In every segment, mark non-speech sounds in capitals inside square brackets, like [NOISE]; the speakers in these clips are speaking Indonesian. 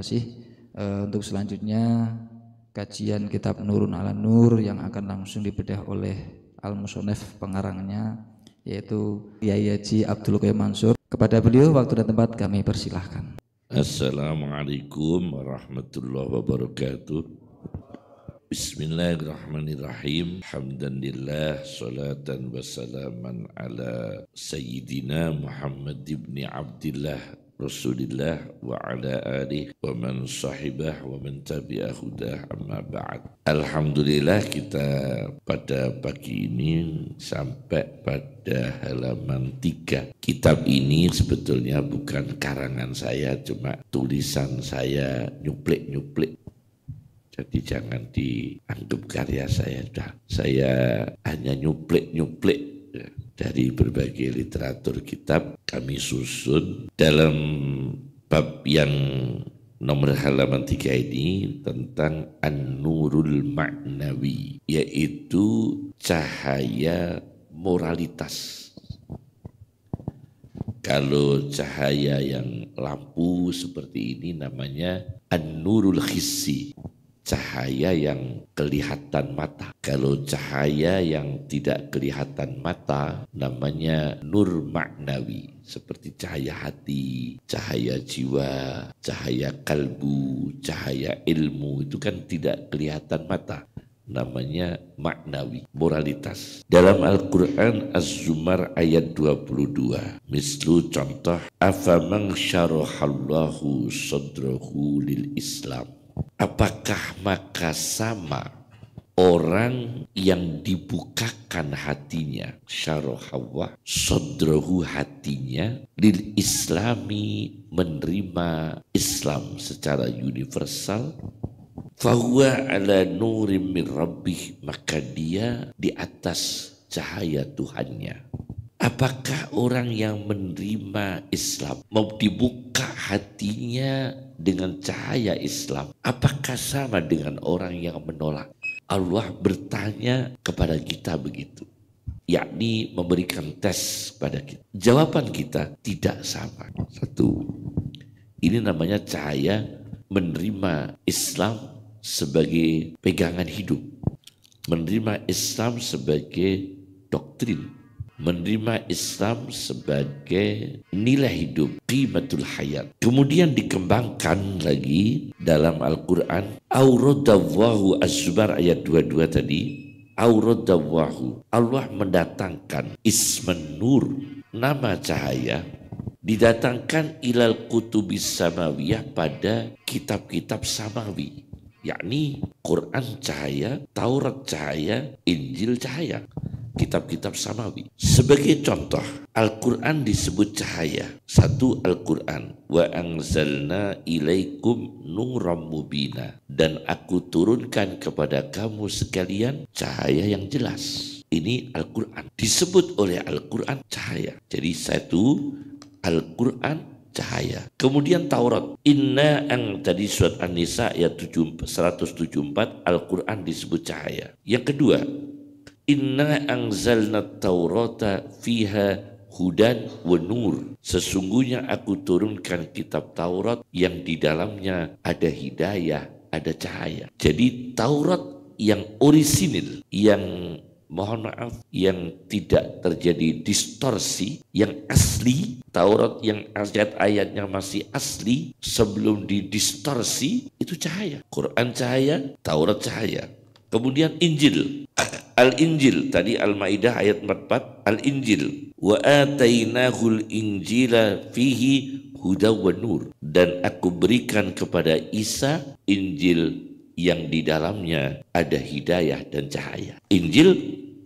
kasih e, untuk selanjutnya kajian kitab Nurun ala Nur yang akan langsung dibedah oleh Al-Musonef pengarangnya yaitu Kiai Haji Abdul Qayyum Mansur. Kepada beliau waktu dan tempat kami persilahkan. Assalamualaikum warahmatullahi wabarakatuh. Bismillahirrahmanirrahim. Hamdanillah salatan wassalaman ala sayyidina Muhammad ibn Abdullah Rasulillah wa ala alihi wa man sahibah wa man tabi'ah hudah amma ba'd. Alhamdulillah kita pada pagi ini sampai pada halaman 3. Kitab ini sebetulnya bukan karangan saya cuma tulisan saya nyuplik-nyuplik jadi jangan dianggap karya saya dah. Saya hanya nyuplik-nyuplik dari berbagai literatur kitab kami susun dalam bab yang nomor halaman tiga ini tentang an-nurul maknawi yaitu cahaya moralitas kalau cahaya yang lampu seperti ini namanya an-nurul Khissi cahaya yang kelihatan mata. Kalau cahaya yang tidak kelihatan mata namanya nur maknawi seperti cahaya hati, cahaya jiwa, cahaya kalbu, cahaya ilmu itu kan tidak kelihatan mata namanya maknawi moralitas dalam Al-Qur'an Az-Zumar ayat 22 mislu contoh Afamang syarohallahu sodrohu lil Islam Apakah maka sama orang yang dibukakan hatinya syarohawa sodrohu hatinya lil islami menerima Islam secara universal fahuwa ala nurim min rabbih maka dia di atas cahaya Tuhannya Apakah orang yang menerima Islam mau dibuka hatinya dengan cahaya Islam? Apakah sama dengan orang yang menolak? Allah bertanya kepada kita begitu, yakni memberikan tes pada kita. Jawaban kita tidak sama. Satu, ini namanya cahaya menerima Islam sebagai pegangan hidup, menerima Islam sebagai doktrin menerima Islam sebagai nilai hidup, qimatul hayat. Kemudian dikembangkan lagi dalam Al-Quran, Auradallahu az ayat 22 tadi, Auradallahu, Allah mendatangkan Isman Nur, nama cahaya, didatangkan ilal kutubis samawiyah pada kitab-kitab samawi yakni Quran cahaya, Taurat cahaya, Injil cahaya kitab-kitab samawi. Sebagai contoh, Al-Quran disebut cahaya. Satu Al-Quran, wa angzalna ilaikum nuram mubina. Dan aku turunkan kepada kamu sekalian cahaya yang jelas. Ini Al-Quran. Disebut oleh Al-Quran cahaya. Jadi satu, Al-Quran cahaya. Kemudian Taurat, inna yang tadi surat An-Nisa ayat 174 Al-Qur'an disebut cahaya. Yang kedua, Inna angzalna Taurata fiha hudan wa nur. Sesungguhnya aku turunkan kitab Taurat yang di dalamnya ada hidayah, ada cahaya. Jadi Taurat yang orisinil, yang mohon maaf, yang tidak terjadi distorsi, yang asli, Taurat yang ayat-ayatnya masih asli, sebelum didistorsi, itu cahaya. Quran cahaya, Taurat cahaya. Kemudian Injil [LAUGHS] Al-Injil tadi Al-Maidah ayat 44 Al-Injil wa atainahul injila fihi huda wa nur dan aku berikan kepada Isa Injil yang di dalamnya ada hidayah dan cahaya. Injil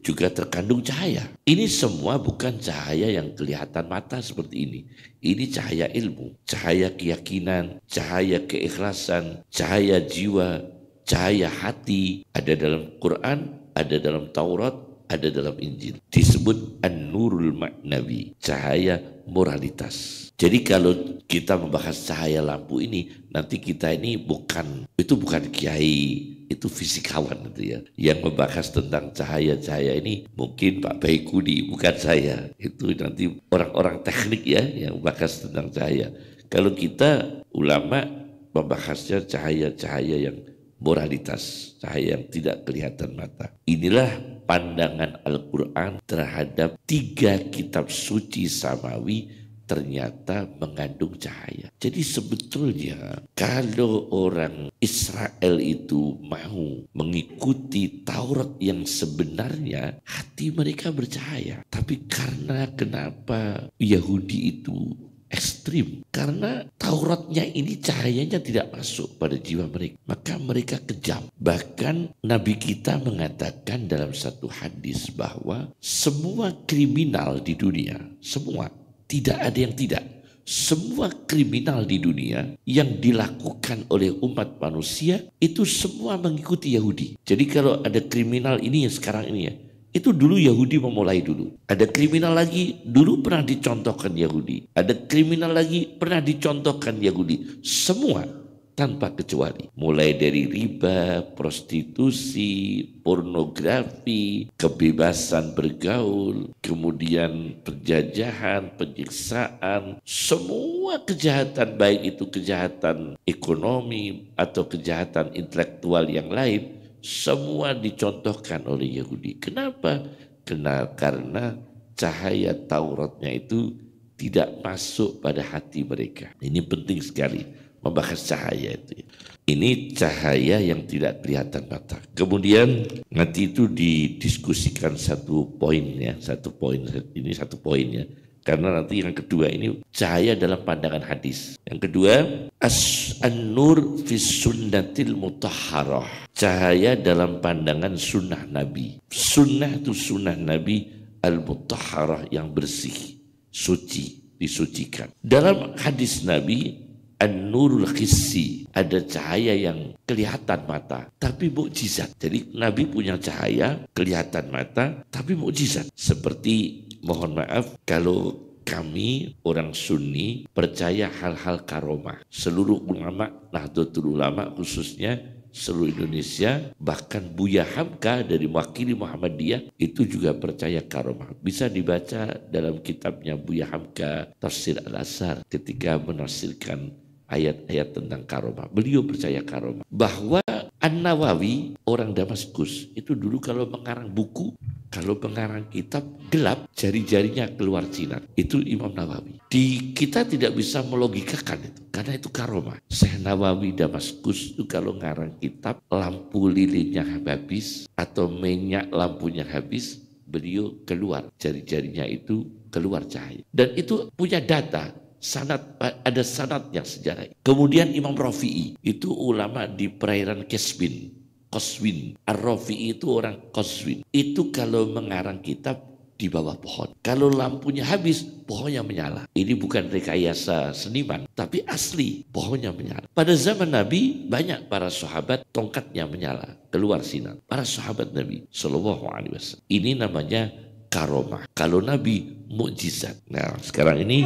juga terkandung cahaya. Ini semua bukan cahaya yang kelihatan mata seperti ini. Ini cahaya ilmu, cahaya keyakinan, cahaya keikhlasan, cahaya jiwa, cahaya hati. Ada dalam Quran ada dalam Taurat, ada dalam Injil. Disebut an-nurul maknawi, cahaya moralitas. Jadi kalau kita membahas cahaya lampu ini, nanti kita ini bukan, itu bukan kiai, itu fisikawan itu ya yang membahas tentang cahaya-cahaya ini mungkin Pak Baikuni bukan saya itu nanti orang-orang teknik ya yang membahas tentang cahaya kalau kita ulama membahasnya cahaya-cahaya yang moralitas cahaya yang tidak kelihatan mata. Inilah pandangan Al-Quran terhadap tiga kitab suci samawi ternyata mengandung cahaya. Jadi sebetulnya kalau orang Israel itu mau mengikuti Taurat yang sebenarnya hati mereka bercahaya. Tapi karena kenapa Yahudi itu ekstrim karena Tauratnya ini cahayanya tidak masuk pada jiwa mereka maka mereka kejam bahkan Nabi kita mengatakan dalam satu hadis bahwa semua kriminal di dunia semua tidak ada yang tidak semua kriminal di dunia yang dilakukan oleh umat manusia itu semua mengikuti Yahudi. Jadi kalau ada kriminal ini yang sekarang ini ya, itu dulu Yahudi memulai dulu. Ada kriminal lagi, dulu pernah dicontohkan Yahudi. Ada kriminal lagi, pernah dicontohkan Yahudi. Semua tanpa kecuali. Mulai dari riba, prostitusi, pornografi, kebebasan bergaul, kemudian penjajahan, penyiksaan, semua kejahatan baik itu kejahatan ekonomi atau kejahatan intelektual yang lain semua dicontohkan oleh Yahudi. Kenapa? Kena, karena cahaya Tauratnya itu tidak masuk pada hati mereka. Ini penting sekali membahas cahaya itu. Ya. Ini cahaya yang tidak kelihatan mata. Kemudian nanti itu didiskusikan satu poinnya, satu poin ini satu poinnya karena nanti yang kedua ini cahaya dalam pandangan hadis. Yang kedua, as an-nur fi sunnatil mutahharah. Cahaya dalam pandangan sunnah Nabi. Sunnah itu sunnah Nabi al-mutahharah yang bersih, suci, disucikan. Dalam hadis Nabi An-Nurul Khissi ada cahaya yang kelihatan mata tapi mukjizat. Jadi Nabi punya cahaya kelihatan mata tapi mukjizat seperti mohon maaf kalau kami orang Sunni percaya hal-hal karomah. Seluruh ulama, Nahdlatul Ulama khususnya seluruh Indonesia, bahkan Buya Hamka dari wakili Muhammadiyah itu juga percaya karomah. Bisa dibaca dalam kitabnya Buya Hamka Tafsir al Asar ketika menafsirkan ayat-ayat tentang karomah. Beliau percaya karomah. Bahwa An-Nawawi, orang Damaskus, itu dulu kalau mengarang buku, kalau pengarang kitab gelap, jari-jarinya keluar jinak. Itu Imam Nawawi. Di kita tidak bisa melogikakan itu. Karena itu karomah. Syekh Nawawi Damaskus itu kalau ngarang kitab, lampu lilinnya habis atau minyak lampunya habis, beliau keluar. Jari-jarinya itu keluar cahaya. Dan itu punya data sanat ada sanatnya sejarah. Kemudian Imam Rafi'i itu ulama di perairan Kesbin Koswin. Ar-Rafi itu orang Koswin. Itu kalau mengarang kitab di bawah pohon. Kalau lampunya habis, pohonnya menyala. Ini bukan rekayasa seniman, tapi asli pohonnya menyala. Pada zaman Nabi, banyak para sahabat tongkatnya menyala. Keluar sinar. Para sahabat Nabi. Sallallahu alaihi wasallam. Ini namanya karomah. Kalau Nabi, mukjizat. Nah, sekarang ini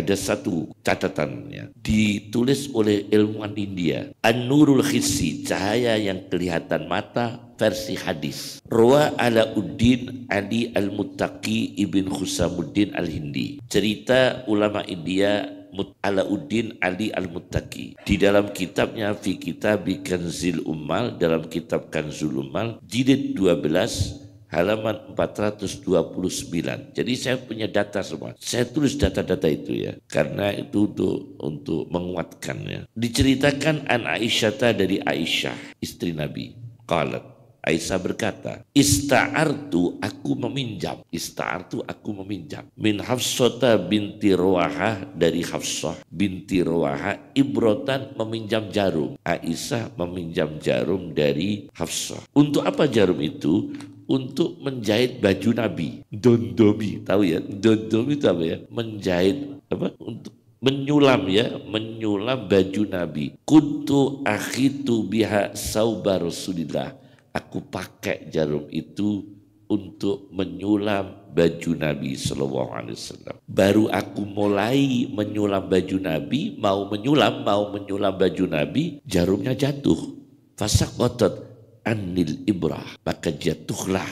ada satu catatannya ditulis oleh ilmuwan India An-Nurul Khisi cahaya yang kelihatan mata versi hadis Ruwa Uddin Ali Al-Muttaqi Ibn Husamuddin Al-Hindi cerita ulama India Alauddin Ali Al-Muttaqi di dalam kitabnya fi kitab Kanzil Ummal dalam kitab Kanzul Ummal jilid 12 halaman 429. Jadi saya punya data semua. Saya tulis data-data itu ya, karena itu untuk untuk menguatkannya. Diceritakan an Aisyata dari Aisyah, istri Nabi. Qalat Aisyah berkata, Ista'artu aku meminjam. Ista'artu aku meminjam. Min Hafsota binti Ruaha dari Hafsah binti Ruaha. Ibrotan meminjam jarum. Aisyah meminjam jarum dari Hafsah. Untuk apa jarum itu? untuk menjahit baju Nabi. Dondomi, tahu ya? Dondomi itu apa ya? Menjahit apa? Untuk menyulam ya, menyulam baju Nabi. Kuntu akhitu biha sauba Rasulillah. Aku pakai jarum itu untuk menyulam baju Nabi Shallallahu Alaihi Wasallam. Baru aku mulai menyulam baju Nabi, mau menyulam, mau menyulam baju Nabi, jarumnya jatuh. Fasak otot anil ibrah maka jatuhlah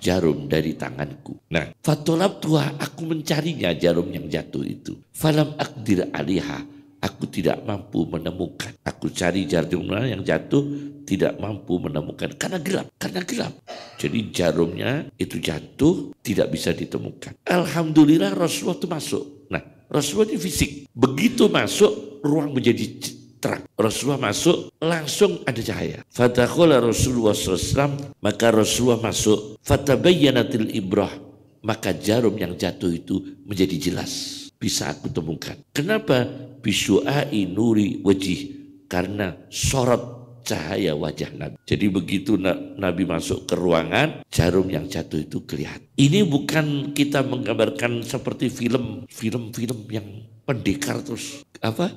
jarum dari tanganku. Nah, fatolab tua aku mencarinya jarum yang jatuh itu. Falam akdir aliha aku tidak mampu menemukan. Aku cari jarum yang jatuh tidak mampu menemukan karena gelap, karena gelap. Jadi jarumnya itu jatuh tidak bisa ditemukan. Alhamdulillah Rasulullah itu masuk. Nah, Rasulullah ini fisik. Begitu masuk ruang menjadi terang. Rasulullah masuk, langsung ada cahaya. Fatakola Rasulullah SAW, maka Rasulullah masuk. Fatabayyanatil ibrah, maka jarum yang jatuh itu menjadi jelas. Bisa aku temukan. Kenapa? Bisu'ai nuri wajih. Karena sorot cahaya wajah Nabi. Jadi begitu Nabi masuk ke ruangan, jarum yang jatuh itu kelihatan. Ini bukan kita menggambarkan seperti film, film-film yang pendekar terus apa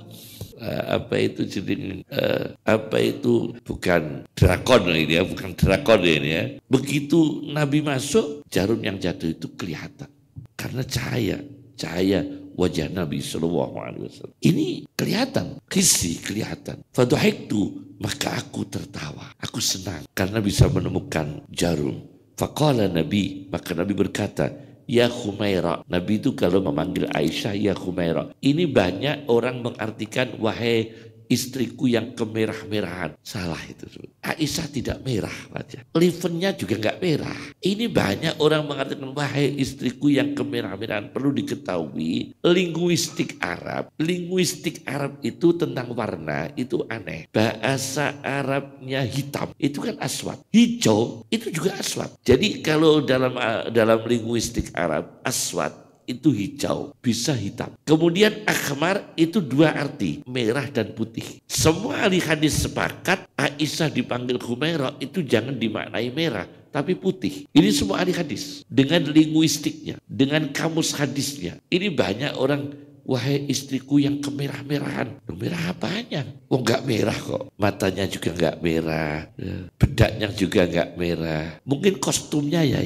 Eh, apa itu jadi eh, apa itu bukan drakon ini ya, bukan drakon ini ya. Begitu Nabi masuk, jarum yang jatuh itu kelihatan karena cahaya, cahaya wajah Nabi Shallallahu Alaihi Wasallam. Ini kelihatan, kisi kelihatan. itu maka aku tertawa, aku senang karena bisa menemukan jarum. Fakola Nabi, maka Nabi berkata, Ya Humaira. Nabi itu kalau memanggil Aisyah, Ya Humaira. Ini banyak orang mengartikan, wahai istriku yang kemerah-merahan. Salah itu. Aisyah tidak merah. Raja. Livennya juga nggak merah. Ini banyak orang mengatakan, wahai istriku yang kemerah-merahan. Perlu diketahui, linguistik Arab. Linguistik Arab itu tentang warna, itu aneh. Bahasa Arabnya hitam, itu kan aswat. Hijau, itu juga aswat. Jadi kalau dalam eh, dalam linguistik Arab, aswat itu hijau, bisa hitam. Kemudian akhmar itu dua arti, merah dan putih. Semua ahli hadis sepakat Aisyah dipanggil kumerah itu jangan dimaknai merah, tapi putih. Ini semua ahli hadis dengan linguistiknya, dengan kamus hadisnya. Ini banyak orang Wahai istriku yang kemerah-merahan. Merah apanya? Oh nggak merah kok. Matanya juga nggak merah. Bedaknya juga nggak merah. Mungkin kostumnya ya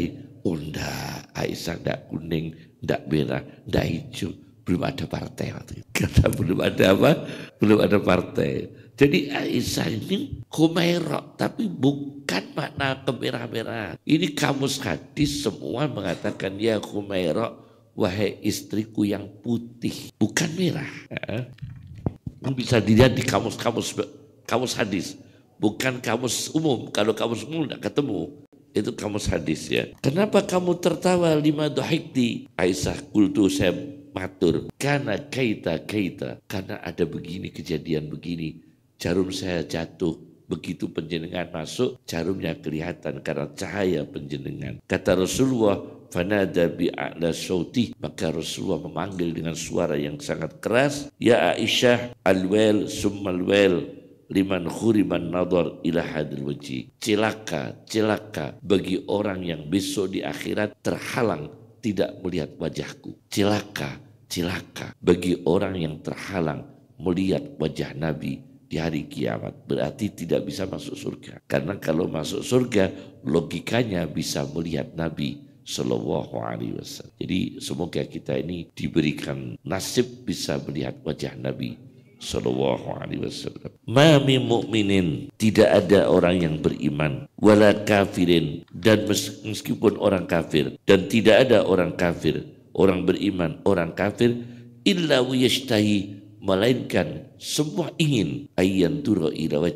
Unda, oh, Aisyah ndak kuning, ndak merah, ndak hijau. Belum ada partai Kata belum ada apa? Belum ada partai. Jadi Aisyah ini kumerok, tapi bukan makna kemerah merah Ini kamus hadis semua mengatakan ya kumerok, wahai istriku yang putih, bukan merah. Ini bisa dilihat di kamus-kamus kamus hadis, bukan kamus umum. Kalau kamus umum tidak ketemu itu kamus hadis ya. Kenapa kamu tertawa lima dohikti? Aisyah kultu saya matur. Karena kaita kaita. Karena ada begini kejadian begini. Jarum saya jatuh. Begitu penjenengan masuk, jarumnya kelihatan karena cahaya penjenengan. Kata Rasulullah, Fanada bi'a'la sauti. Maka Rasulullah memanggil dengan suara yang sangat keras. Ya Aisyah, alwel summalwel liman khuriman nador ila hadil wajhi. Celaka, celaka bagi orang yang besok di akhirat terhalang tidak melihat wajahku. Celaka, celaka bagi orang yang terhalang melihat wajah Nabi di hari kiamat. Berarti tidak bisa masuk surga. Karena kalau masuk surga, logikanya bisa melihat Nabi Sallallahu Alaihi Wasallam. Jadi semoga kita ini diberikan nasib bisa melihat wajah Nabi Sallallahu alaihi wasallam Mami mu'minin Tidak ada orang yang beriman Wala kafirin Dan meskipun orang kafir Dan tidak ada orang kafir Orang beriman, orang kafir Illa wiyashtahi Melainkan semua ingin Ayyan turo ila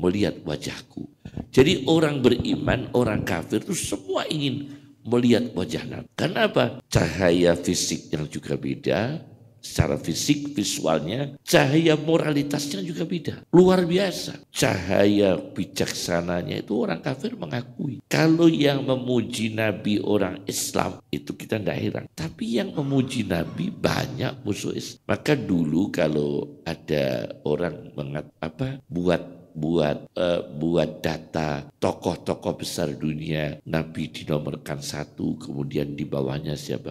Melihat wajahku Jadi orang beriman, orang kafir itu semua ingin melihat wajahnya. Kenapa? Cahaya fisik yang juga beda, secara fisik visualnya, cahaya moralitasnya juga beda. Luar biasa. Cahaya bijaksananya itu orang kafir mengakui. Kalau yang memuji Nabi orang Islam, itu kita tidak heran. Tapi yang memuji Nabi banyak musuh Islam. Maka dulu kalau ada orang mengat apa buat buat uh, buat data tokoh-tokoh besar dunia Nabi dinomorkan satu kemudian di bawahnya siapa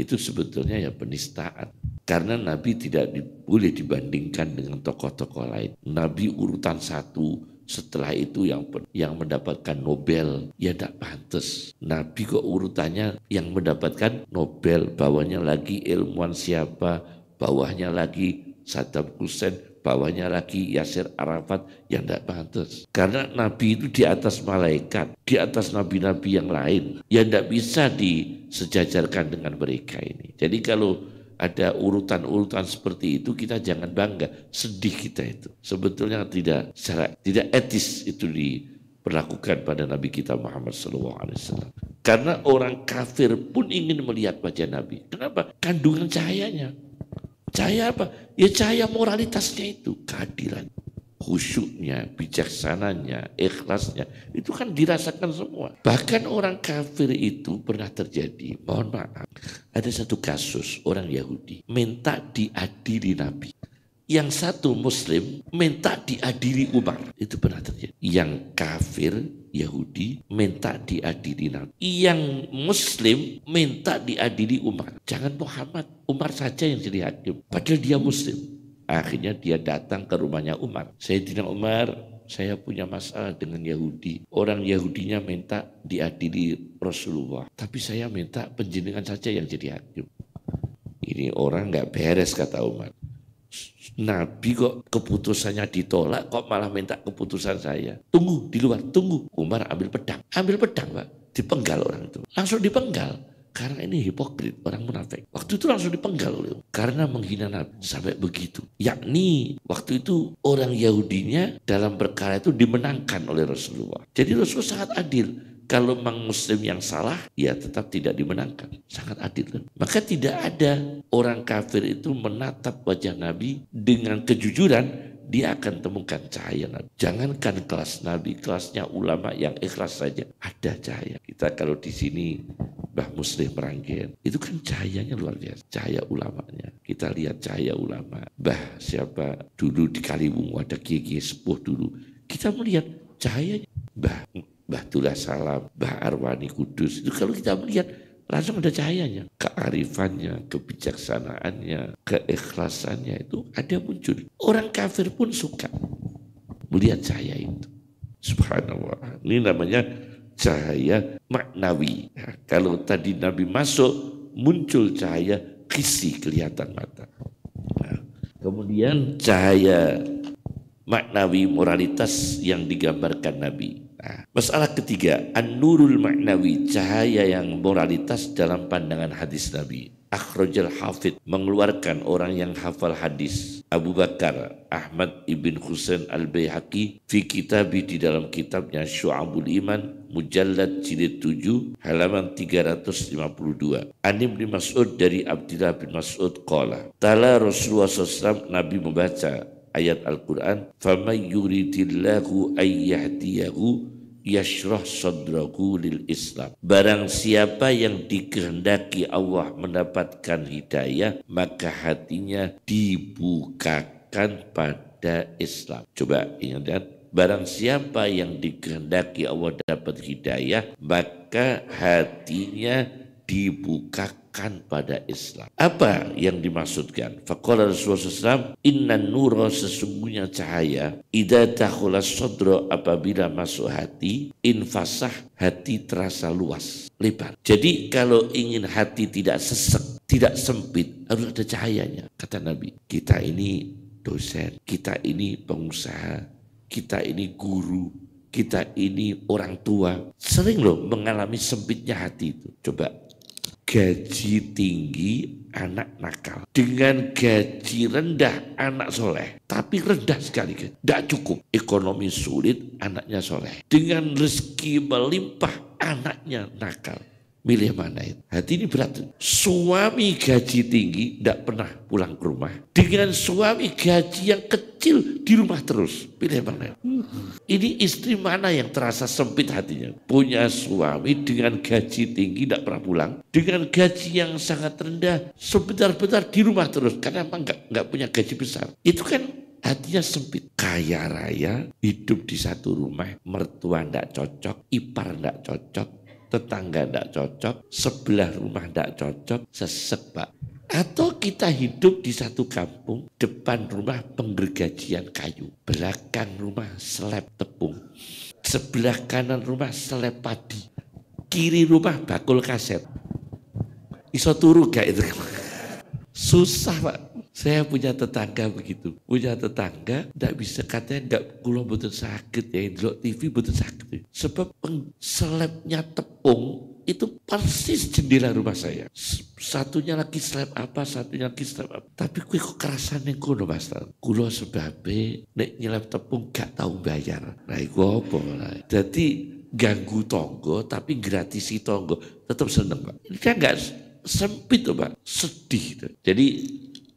itu sebetulnya ya penistaan. Karena Nabi tidak di, boleh dibandingkan dengan tokoh-tokoh lain. Nabi urutan satu, setelah itu yang yang mendapatkan Nobel ya tidak pantas. Nabi kok urutannya yang mendapatkan Nobel, bawahnya lagi ilmuwan siapa, bawahnya lagi Saddam Hussein, bawahnya lagi Yasir Arafat yang tidak pantas. Karena Nabi itu di atas malaikat, di atas nabi-nabi yang lain, yang tidak bisa disejajarkan dengan mereka ini. Jadi kalau ada urutan-urutan seperti itu kita jangan bangga, sedih kita itu. Sebetulnya tidak secara, tidak etis itu diperlakukan pada Nabi kita Muhammad SAW. Karena orang kafir pun ingin melihat wajah Nabi. Kenapa? Kandungan cahayanya. Cahaya apa? Ya cahaya moralitasnya itu, kehadiran, khusyuknya, bijaksananya, ikhlasnya. Itu kan dirasakan semua. Bahkan orang kafir itu pernah terjadi, mohon maaf. Ada satu kasus orang Yahudi minta diadili Nabi. Yang satu muslim minta diadili Umar. Itu pernah terjadi. Yang kafir Yahudi minta diadili Nabi. Yang Muslim minta diadili Umar. Jangan Muhammad, Umar saja yang jadi hakim. Padahal dia Muslim. Akhirnya dia datang ke rumahnya Umar. Saya Sayyidina Umar, saya punya masalah dengan Yahudi. Orang Yahudinya minta diadili Rasulullah. Tapi saya minta penjenengan saja yang jadi hakim. Ini orang nggak beres kata Umar. Nabi kok keputusannya ditolak, kok malah minta keputusan saya. Tunggu di luar, tunggu. Umar ambil pedang, ambil pedang pak, dipenggal orang itu. Langsung dipenggal. Karena ini hipokrit, orang munafik. Waktu itu langsung dipenggal oleh Karena menghina Nabi sampai begitu. Yakni waktu itu orang Yahudinya dalam perkara itu dimenangkan oleh Rasulullah. Jadi Rasulullah sangat adil kalau memang muslim yang salah, ya tetap tidak dimenangkan. Sangat adil kan? Maka tidak ada orang kafir itu menatap wajah Nabi dengan kejujuran, dia akan temukan cahaya Nabi. Jangankan kelas Nabi, kelasnya ulama yang ikhlas saja ada cahaya. Kita kalau di sini Mbah Muslim Meranggen, itu kan cahayanya luar biasa, cahaya ulamanya. Kita lihat cahaya ulama. Mbah siapa dulu di Kaliwungu ada gigi Sepuh dulu. Kita melihat cahayanya. Mbah Mbah Tula Salam, Mbah Arwani Kudus. Itu kalau kita melihat langsung ada cahayanya. Kearifannya, kebijaksanaannya, keikhlasannya itu ada muncul. Orang kafir pun suka melihat cahaya itu. Subhanallah. Ini namanya cahaya maknawi. Nah, kalau tadi Nabi masuk, muncul cahaya kisi kelihatan mata. Nah, kemudian cahaya maknawi moralitas yang digambarkan Nabi Nah, masalah ketiga, an-nurul maknawi, cahaya yang moralitas dalam pandangan hadis Nabi. Akhrajal Hafid mengeluarkan orang yang hafal hadis Abu Bakar Ahmad ibn Husain al Baihaqi fi kitabi di dalam kitabnya Syu'abul Iman Mujallad jilid 7 halaman 352 Anim bin Mas'ud dari Abdillah bin Mas'ud qala Tala Rasulullah SAW Nabi membaca ayat Al-Quran فَمَنْ يُرِدِ اللَّهُ yashrah sadrahu lil Islam. Barang siapa yang dikehendaki Allah mendapatkan hidayah, maka hatinya dibukakan pada Islam. Coba ingat, barang siapa yang dikehendaki Allah dapat hidayah, maka hatinya dibukakan akan pada Islam. Apa yang dimaksudkan? Faqala Rasulullah SAW, Inna nuro sesungguhnya cahaya, Ida dahula sodro apabila masuk hati, infasah hati terasa luas, lebar. Jadi kalau ingin hati tidak sesek, tidak sempit, harus ada cahayanya. Kata Nabi, kita ini dosen, kita ini pengusaha, kita ini guru, kita ini orang tua. Sering loh mengalami sempitnya hati itu. Coba gaji tinggi anak nakal dengan gaji rendah anak soleh tapi rendah sekali tidak cukup ekonomi sulit anaknya soleh dengan rezeki melimpah anaknya nakal Milih mana itu? Hati ini berat. Suami gaji tinggi tidak pernah pulang ke rumah. Dengan suami gaji yang kecil di rumah terus. Pilih mana itu? Hmm. Ini istri mana yang terasa sempit hatinya? Punya suami dengan gaji tinggi tidak pernah pulang. Dengan gaji yang sangat rendah sebentar-bentar di rumah terus. Karena emang nggak punya gaji besar. Itu kan hatinya sempit. Kaya raya, hidup di satu rumah, mertua tidak cocok, ipar tidak cocok, tetangga tidak cocok, sebelah rumah tidak cocok, sesepak, Atau kita hidup di satu kampung, depan rumah penggergajian kayu, belakang rumah selep tepung, sebelah kanan rumah selep padi, kiri rumah bakul kaset. Iso turu gak itu? [LAUGHS] Susah pak, saya punya tetangga begitu, punya tetangga tidak bisa katanya nggak kulo butuh sakit ya, delok TV butuh sakit. Ya. Sebab selepnya tepung itu persis jendela rumah saya. Satunya lagi slab apa, satunya lagi slab apa. Tapi kue kok kerasan yang kuno mas Kulo sebabnya nek nyelap tepung gak tahu bayar. Nah itu apa lah. Jadi ganggu tonggo tapi gratisi tonggo tetap seneng pak. Ini kan nggak sempit tuh pak, sedih tuh. Jadi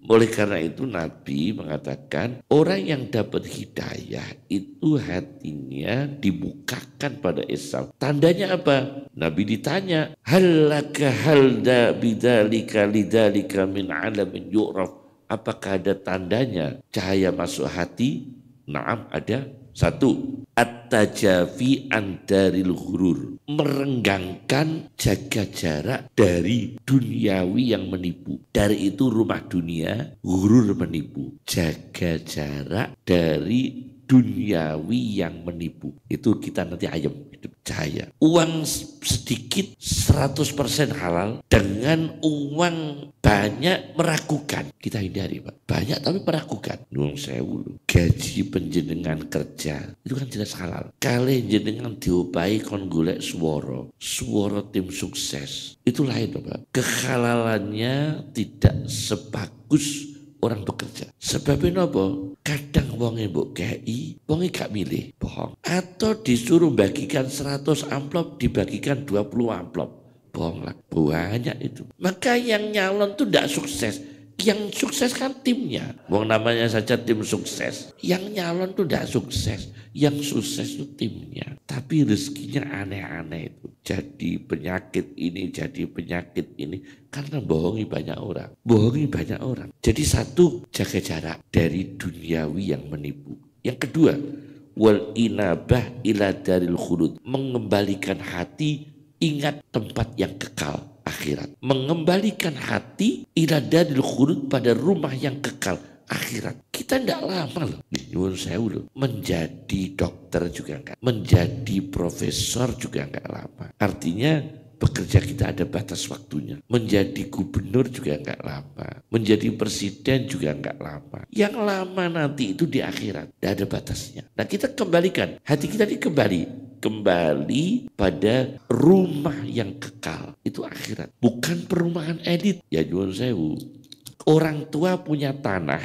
oleh karena itu Nabi mengatakan orang yang dapat hidayah itu hatinya dibukakan pada Islam. Tandanya apa? Nabi ditanya, "Halaka halda bidzalika lidzalika min alamin yu'raf?" Apakah ada tandanya cahaya masuk hati? Naam ada satu, at-tajafi antaril ghurur, merenggangkan jaga jarak dari duniawi yang menipu. Dari itu rumah dunia, ghurur menipu. Jaga jarak dari duniawi yang menipu. Itu kita nanti ayam hidup cahaya. Uang sedikit 100% halal dengan uang banyak meragukan. Kita hindari, Pak. Banyak tapi meragukan. saya sewu Gaji penjenengan kerja itu kan jelas halal. Kali jenengan diupai kon golek suworo suara tim sukses. Itu lain, Pak. Kehalalannya tidak sebagus orang bekerja. Sebabnya apa? Kadang wonge mbok KI, ibu gak milih, bohong. Atau disuruh bagikan 100 amplop, dibagikan 20 amplop. Bohong lah, banyak itu. Maka yang nyalon tuh tidak sukses yang sukses kan timnya. Mau namanya saja tim sukses. Yang nyalon tuh tidak sukses, yang sukses tuh timnya. Tapi rezekinya aneh-aneh itu. Jadi penyakit ini, jadi penyakit ini karena bohongi banyak orang. Bohongi banyak orang. Jadi satu, jaga jarak dari duniawi yang menipu. Yang kedua, wal inabah ila daril khulud. Mengembalikan hati ingat tempat yang kekal akhirat. Mengembalikan hati ila dadil khulud pada rumah yang kekal akhirat. Kita tidak lama loh. Nyuwun sewu loh. Menjadi dokter juga enggak. Menjadi profesor juga enggak lama. Artinya bekerja kita ada batas waktunya. Menjadi gubernur juga enggak lama. Menjadi presiden juga enggak lama. Yang lama nanti itu di akhirat. Nggak ada batasnya. Nah kita kembalikan. Hati kita dikembali. Kembali kembali pada rumah yang kekal. Itu akhirat. Bukan perumahan elit. Ya Juan Sewu. Orang tua punya tanah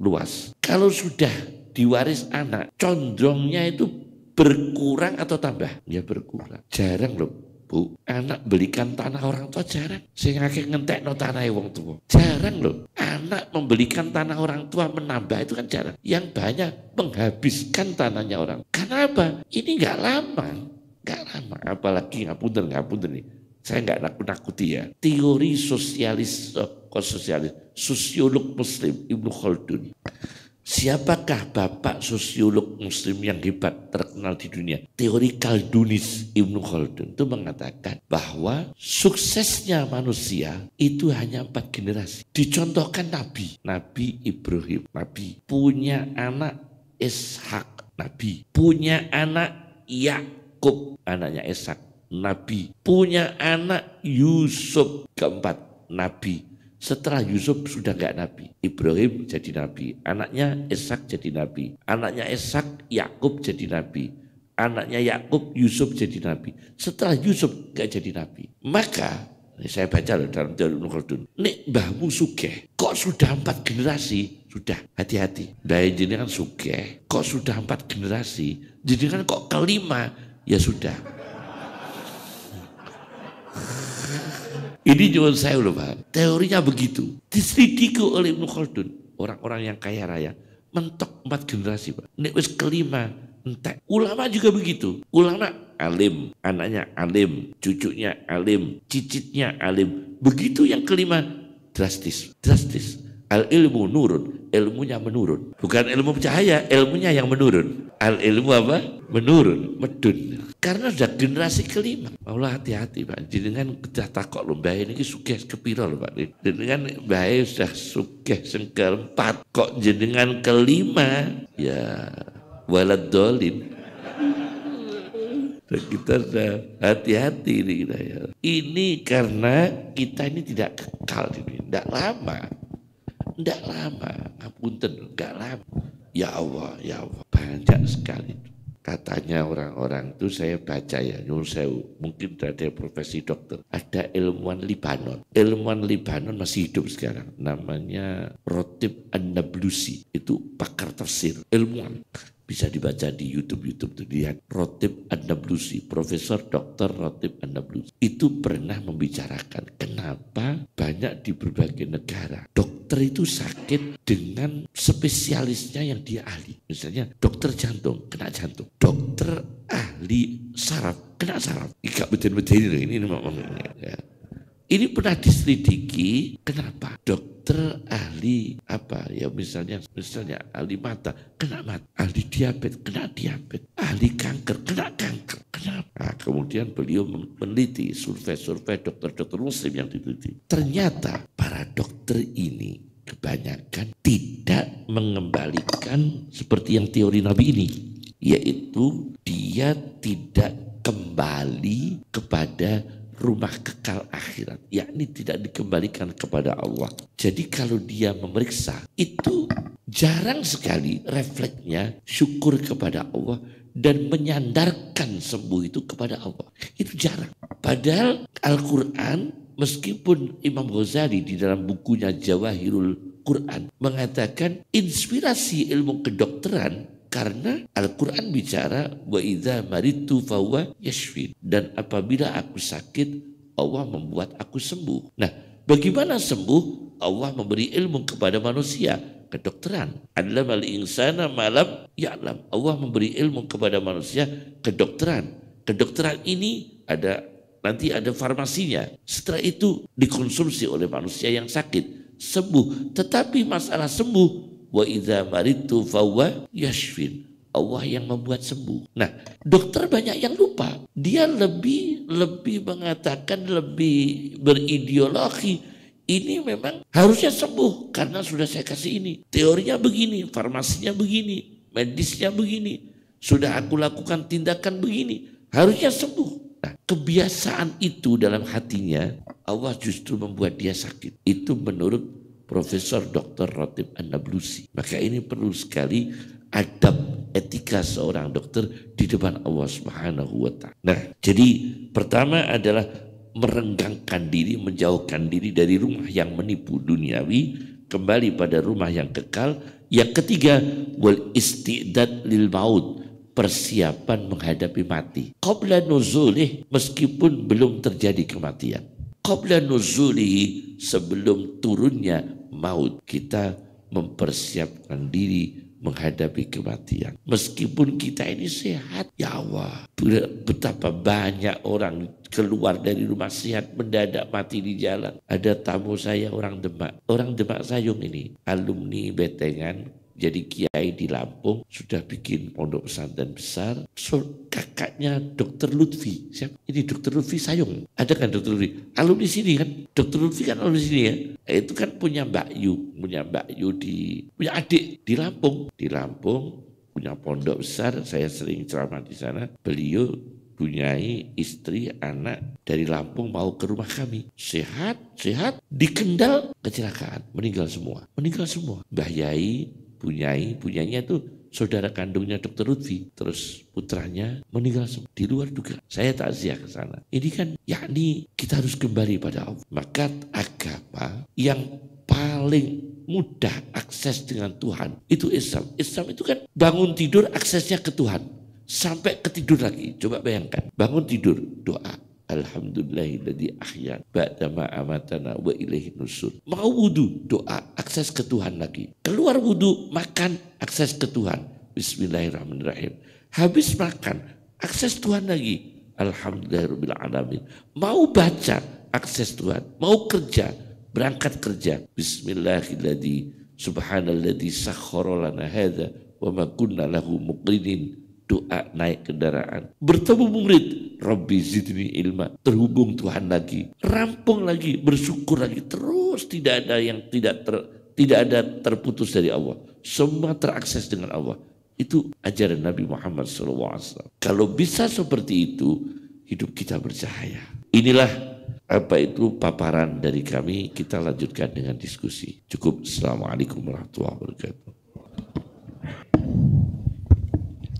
luas. Kalau sudah diwaris anak, condongnya itu berkurang atau tambah? Ya berkurang. Jarang loh Bu, anak belikan tanah orang tua jarang. Sehingga kayak ngentek no tanah wong tua. Jarang loh. Anak membelikan tanah orang tua menambah itu kan jarang. Yang banyak menghabiskan tanahnya orang. Kenapa? Ini nggak lama. Nggak lama. Apalagi nggak nggak punter nih. Saya nggak nakut-nakuti ya. Teori sosialis, oh, sosialis, sosiolog muslim Ibnu Khaldun Siapakah bapak sosiolog muslim yang hebat terkenal di dunia? Teori Kaldunis Ibnu Khaldun itu mengatakan bahwa suksesnya manusia itu hanya empat generasi. Dicontohkan Nabi. Nabi Ibrahim. Nabi punya anak Ishak. Nabi punya anak Yakub anaknya Ishak. Nabi punya anak Yusuf keempat. Nabi setelah Yusuf sudah gak nabi, Ibrahim jadi nabi, anaknya Ishak jadi nabi, anaknya Ishak Yakub jadi nabi, anaknya Yakub Yusuf jadi nabi. Setelah Yusuf gak jadi nabi, maka saya baca loh dalam Jalur Khaldun. Nek mbahmu sugeh, kok sudah empat generasi? Sudah, hati-hati. Dari jenengan sugeh, kok sudah empat generasi? Jenengan kok kelima? Ya sudah. Ini cuma saya loh pak, Teorinya begitu. Diselidiki oleh Ibnu Khaldun. Orang-orang yang kaya raya. Mentok empat generasi Pak. Ini wis kelima. Entek. Ulama juga begitu. Ulama alim. Anaknya alim. Cucunya alim. Cicitnya alim. Begitu yang kelima drastis. Drastis. Al ilmu nurun ilmunya menurun. Bukan ilmu cahaya, ilmunya yang menurun. Al ilmu apa? Menurun, medun. Karena sudah generasi kelima. Allah hati-hati Pak, jadi kita takok lho mbah ini sukses kepiro lho Pak. jadi dengan bahaya sudah sukses sengkel empat kok jadi dengan kelima? Ya walad dolin. kita sudah hati-hati ini kita ya. Ini karena kita ini tidak kekal dunia, tidak lama. Enggak lama, ngapunten, enggak lama. Ya Allah, ya Allah, banyak sekali. Katanya orang-orang itu saya baca ya, nyun mungkin dari profesi dokter. Ada ilmuwan Libanon. Ilmuwan Libanon masih hidup sekarang. Namanya Rotib Annablusi. Itu pakar tafsir, ilmuwan bisa dibaca di YouTube YouTube tuh lihat Rotib Andablusi Profesor dokter Rotib Andablusi itu pernah membicarakan kenapa banyak di berbagai negara dok dokter itu sakit dengan spesialisnya yang dia ahli. Misalnya dokter jantung kena jantung, dokter ahli saraf kena saraf. Ika beten-beten ini, ini, ini, ini, ini, ini, ini, ini, ini, ini ini pernah diselidiki kenapa dokter ahli apa ya misalnya misalnya ahli mata kena mata, ahli diabetes kena diabetes, ahli kanker kena kanker. Kenapa? Nah, kemudian beliau meneliti survei-survei dokter-dokter muslim yang diteliti. Ternyata para dokter ini kebanyakan tidak mengembalikan seperti yang teori Nabi ini, yaitu dia tidak kembali kepada rumah kekal akhirat, yakni tidak dikembalikan kepada Allah. Jadi kalau dia memeriksa, itu jarang sekali refleksnya syukur kepada Allah dan menyandarkan sembuh itu kepada Allah. Itu jarang. Padahal Al-Quran meskipun Imam Ghazali di dalam bukunya Jawahirul Quran mengatakan inspirasi ilmu kedokteran karena Al-Quran bicara wa maritu fawa yashfin dan apabila aku sakit Allah membuat aku sembuh. Nah, bagaimana sembuh? Allah memberi ilmu kepada manusia kedokteran. adalah al insana malam ya'lam. Allah memberi ilmu kepada manusia kedokteran. Kedokteran ini ada nanti ada farmasinya. Setelah itu dikonsumsi oleh manusia yang sakit sembuh. Tetapi masalah sembuh wa idza maritu fawa yashfin. Allah yang membuat sembuh. Nah, dokter banyak yang lupa. Dia lebih lebih mengatakan lebih berideologi ini memang harusnya sembuh karena sudah saya kasih ini. Teorinya begini, farmasinya begini, medisnya begini. Sudah aku lakukan tindakan begini, harusnya sembuh. Nah, kebiasaan itu dalam hatinya Allah justru membuat dia sakit. Itu menurut Profesor Dr. Ratib Anablusi. Maka ini perlu sekali adab etika seorang dokter di depan Allah Subhanahu wa taala. Nah, jadi pertama adalah merenggangkan diri, menjauhkan diri dari rumah yang menipu duniawi, kembali pada rumah yang kekal. Yang ketiga, wal istidad lil maut, persiapan menghadapi mati. Qabla nuzulih meskipun belum terjadi kematian. Qabla nuzulihi sebelum turunnya maut. Kita mempersiapkan diri menghadapi kematian. Meskipun kita ini sehat, ya Allah, betapa banyak orang keluar dari rumah sehat mendadak mati di jalan. Ada tamu saya orang Demak, orang Demak Sayung ini, alumni Betengan, jadi kiai di Lampung sudah bikin pondok pesantren besar so, kakaknya dokter Lutfi siapa ini dokter Lutfi Sayung ada kan dokter Lutfi Kalau di sini kan dokter Lutfi kan di sini ya itu kan punya Mbak Yu punya Mbak Yu di punya adik di Lampung di Lampung punya pondok besar saya sering ceramah di sana beliau punyai istri, anak dari Lampung mau ke rumah kami. Sehat, sehat, dikendal kecelakaan, meninggal semua. Meninggal semua. Mbah Yai punyai, punyanya tuh saudara kandungnya Dr. Lutfi, terus putranya meninggal di luar juga. Saya takziah ke sana. Ini kan yakni kita harus kembali pada Allah. Maka agama yang paling mudah akses dengan Tuhan itu Islam. Islam itu kan bangun tidur aksesnya ke Tuhan sampai ketidur lagi. Coba bayangkan, bangun tidur doa, Alhamdulillah Alhamdulillahilladzi ahya ba'dama amatana wa ilaihi nusur. Mau wudu, doa, akses ke Tuhan lagi. Keluar wudu, makan, akses ke Tuhan. Bismillahirrahmanirrahim. Habis makan, akses Tuhan lagi. Alhamdulillahirabbil alamin. Mau baca, akses Tuhan. Mau kerja, berangkat kerja. Bismillahirrahmanirrahim. subhanalladzi sakhkhara lana hadza wa ma kunna lahu muqrinin doa naik kendaraan. Bertemu murid, robi zidni ilma. Terhubung Tuhan lagi, rampung lagi, bersyukur lagi. Terus tidak ada yang tidak ter, tidak ada terputus dari Allah. Semua terakses dengan Allah. Itu ajaran Nabi Muhammad SAW. Kalau bisa seperti itu, hidup kita bercahaya. Inilah apa itu paparan dari kami. Kita lanjutkan dengan diskusi. Cukup. Assalamualaikum warahmatullahi wabarakatuh.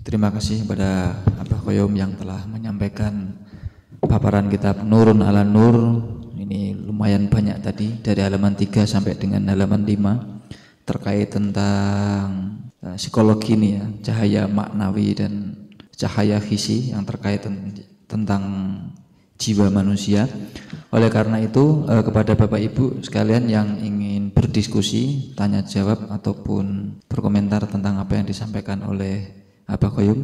Terima kasih kepada Abah Koyom yang telah menyampaikan paparan kitab Nurun ala Nur. Ini lumayan banyak tadi dari halaman 3 sampai dengan halaman 5 terkait tentang eh, psikologi ini ya, cahaya maknawi dan cahaya visi yang terkait tentang jiwa manusia. Oleh karena itu eh, kepada Bapak Ibu sekalian yang ingin berdiskusi, tanya jawab ataupun berkomentar tentang apa yang disampaikan oleh apa Koyum.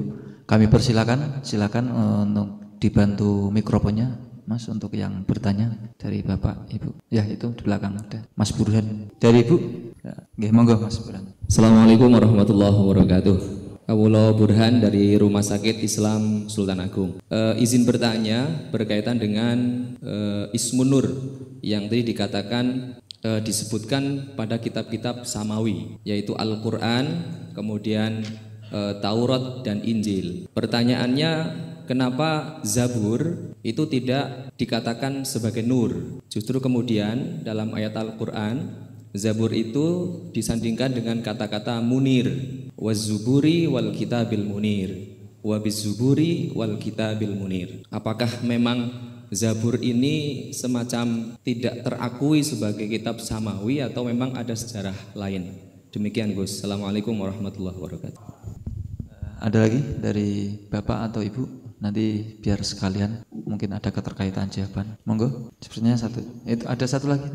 Kami persilakan, silakan eh, untuk dibantu mikrofonnya. Mas untuk yang bertanya dari Bapak Ibu. Ya itu di belakang ada. Mas Burhan dari Ibu. Ya, monggo Mas Burhan. Assalamualaikum warahmatullahi wabarakatuh. Kawula Burhan dari Rumah Sakit Islam Sultan Agung. E, izin bertanya berkaitan dengan e, eh, Ismunur yang tadi dikatakan e, disebutkan pada kitab-kitab samawi yaitu Al-Qur'an, kemudian Eh, Taurat dan Injil. Pertanyaannya kenapa Zabur itu tidak dikatakan sebagai nur? Justru kemudian dalam ayat Al-Qur'an Zabur itu disandingkan dengan kata-kata munir, wazuburi wal kitabil munir, wabizuburi wal kitabil munir. Apakah memang Zabur ini semacam tidak terakui sebagai kitab samawi atau memang ada sejarah lain? Demikian Gus. Assalamualaikum warahmatullahi wabarakatuh. Ada lagi dari Bapak atau Ibu? Nanti biar sekalian mungkin ada keterkaitan jawaban. Monggo, sepertinya satu. Itu ada satu lagi.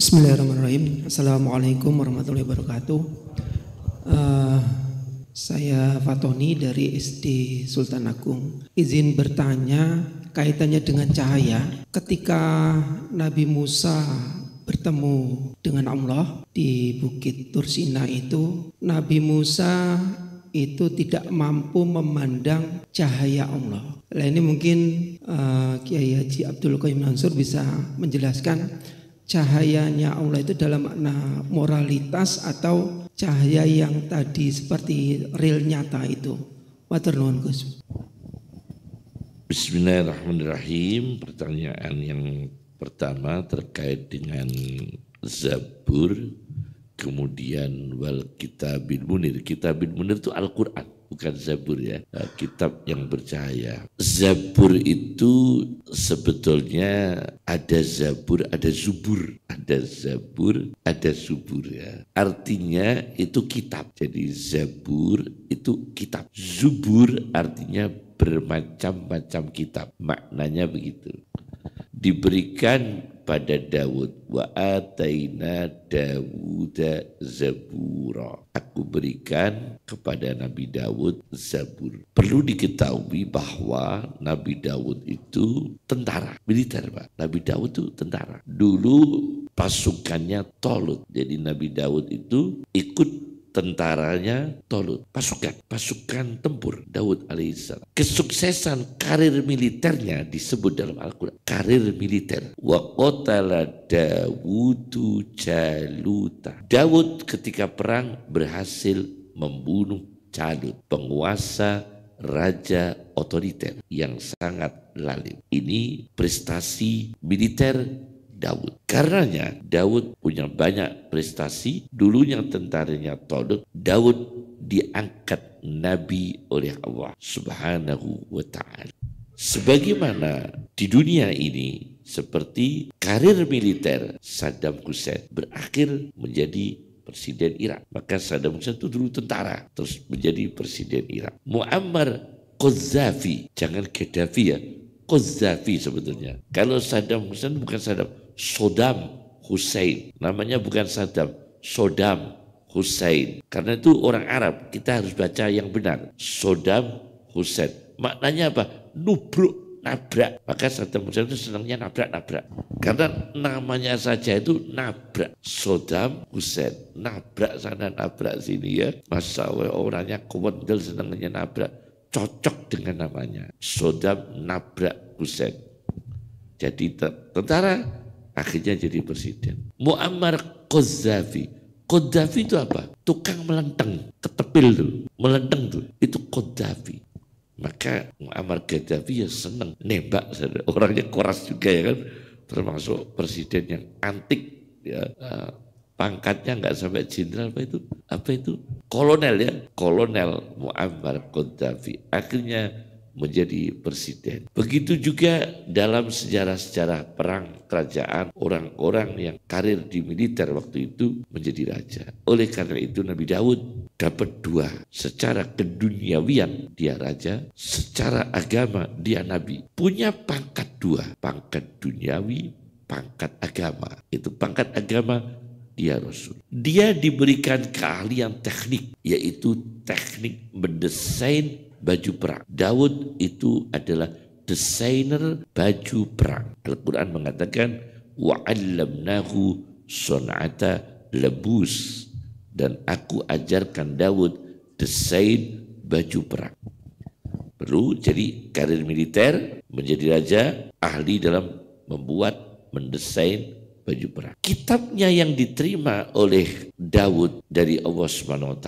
Bismillahirrahmanirrahim. Assalamualaikum warahmatullahi wabarakatuh. Uh, saya Fatoni dari SD Sultan Agung. Izin bertanya kaitannya dengan cahaya. Ketika Nabi Musa bertemu dengan Allah di Bukit Tursina itu Nabi Musa itu tidak mampu memandang cahaya Allah. Nah, ini mungkin uh, Kiai Haji Abdul Qayyim Mansur bisa menjelaskan cahayanya Allah itu dalam makna moralitas atau cahaya yang tadi seperti real nyata itu. Waternuan Gus. Bismillahirrahmanirrahim. Pertanyaan yang Pertama terkait dengan Zabur, kemudian wal kitabin munir. kitabin munir itu Al-Quran, bukan Zabur ya. Eh, kitab yang bercahaya. Zabur itu sebetulnya ada Zabur, ada Zubur. Ada Zabur, ada Zubur ya. Artinya itu kitab. Jadi Zabur itu kitab. Zubur artinya bermacam-macam kitab. Maknanya begitu diberikan pada Daud wa ataina Dawuda zabura aku berikan kepada Nabi Daud zabur perlu diketahui bahwa Nabi Daud itu tentara militer Pak Nabi Daud itu tentara dulu pasukannya Tolut jadi Nabi Daud itu ikut tentaranya Tolut, pasukan, pasukan tempur Daud alaihissalam. Kesuksesan karir militernya disebut dalam Al-Quran, karir militer. Wa qatala Dawudu Jaluta. Dawud ketika perang berhasil membunuh Jalut, penguasa raja otoriter yang sangat lalim. Ini prestasi militer Daud. Karenanya Daud punya banyak prestasi. Dulunya tentaranya Todot, Daud diangkat nabi oleh Allah Subhanahu wa taala. Sebagaimana di dunia ini seperti karir militer Saddam Hussein berakhir menjadi presiden Irak. Maka Saddam Hussein itu dulu tentara, terus menjadi presiden Irak. Muammar Qaddafi, jangan Gaddafi ya, Qaddafi sebetulnya. Kalau Saddam Hussein bukan Saddam, Sodam Hussein. Namanya bukan Saddam, Sodam Hussein. Karena itu orang Arab, kita harus baca yang benar. Sodam Hussein. Maknanya apa? Nubruk, nabrak. Maka Saddam Hussein itu senangnya nabrak-nabrak. Karena namanya saja itu nabrak. Sodam Hussein. Nabrak sana, nabrak sini ya. Masa orangnya kewendel senangnya nabrak. Cocok dengan namanya. Sodam nabrak Hussein. Jadi tentara Akhirnya jadi presiden. Muammar Qaddafi. Qaddafi itu apa? Tukang melenteng, ketepil tuh, melenteng dulu. Itu Qaddafi. Maka Muammar Gaddafi ya seneng nembak, orangnya keras juga ya kan. Termasuk presiden yang antik, ya, eh, pangkatnya nggak sampai jenderal apa itu apa itu kolonel ya kolonel Muammar Gaddafi akhirnya menjadi presiden. Begitu juga dalam sejarah-sejarah perang kerajaan orang-orang yang karir di militer waktu itu menjadi raja. Oleh karena itu Nabi Daud dapat dua. Secara keduniawian dia raja, secara agama dia nabi. Punya pangkat dua, pangkat duniawi, pangkat agama. Itu pangkat agama dia rasul. Dia diberikan keahlian teknik yaitu teknik mendesain baju perang. Daud itu adalah desainer baju perang. Al-Quran mengatakan, wa'allamnahu sonata lebus dan aku ajarkan Daud desain baju perang. Perlu jadi karir militer, menjadi raja, ahli dalam membuat, mendesain baju perang. Kitabnya yang diterima oleh Daud dari Allah Subhanahu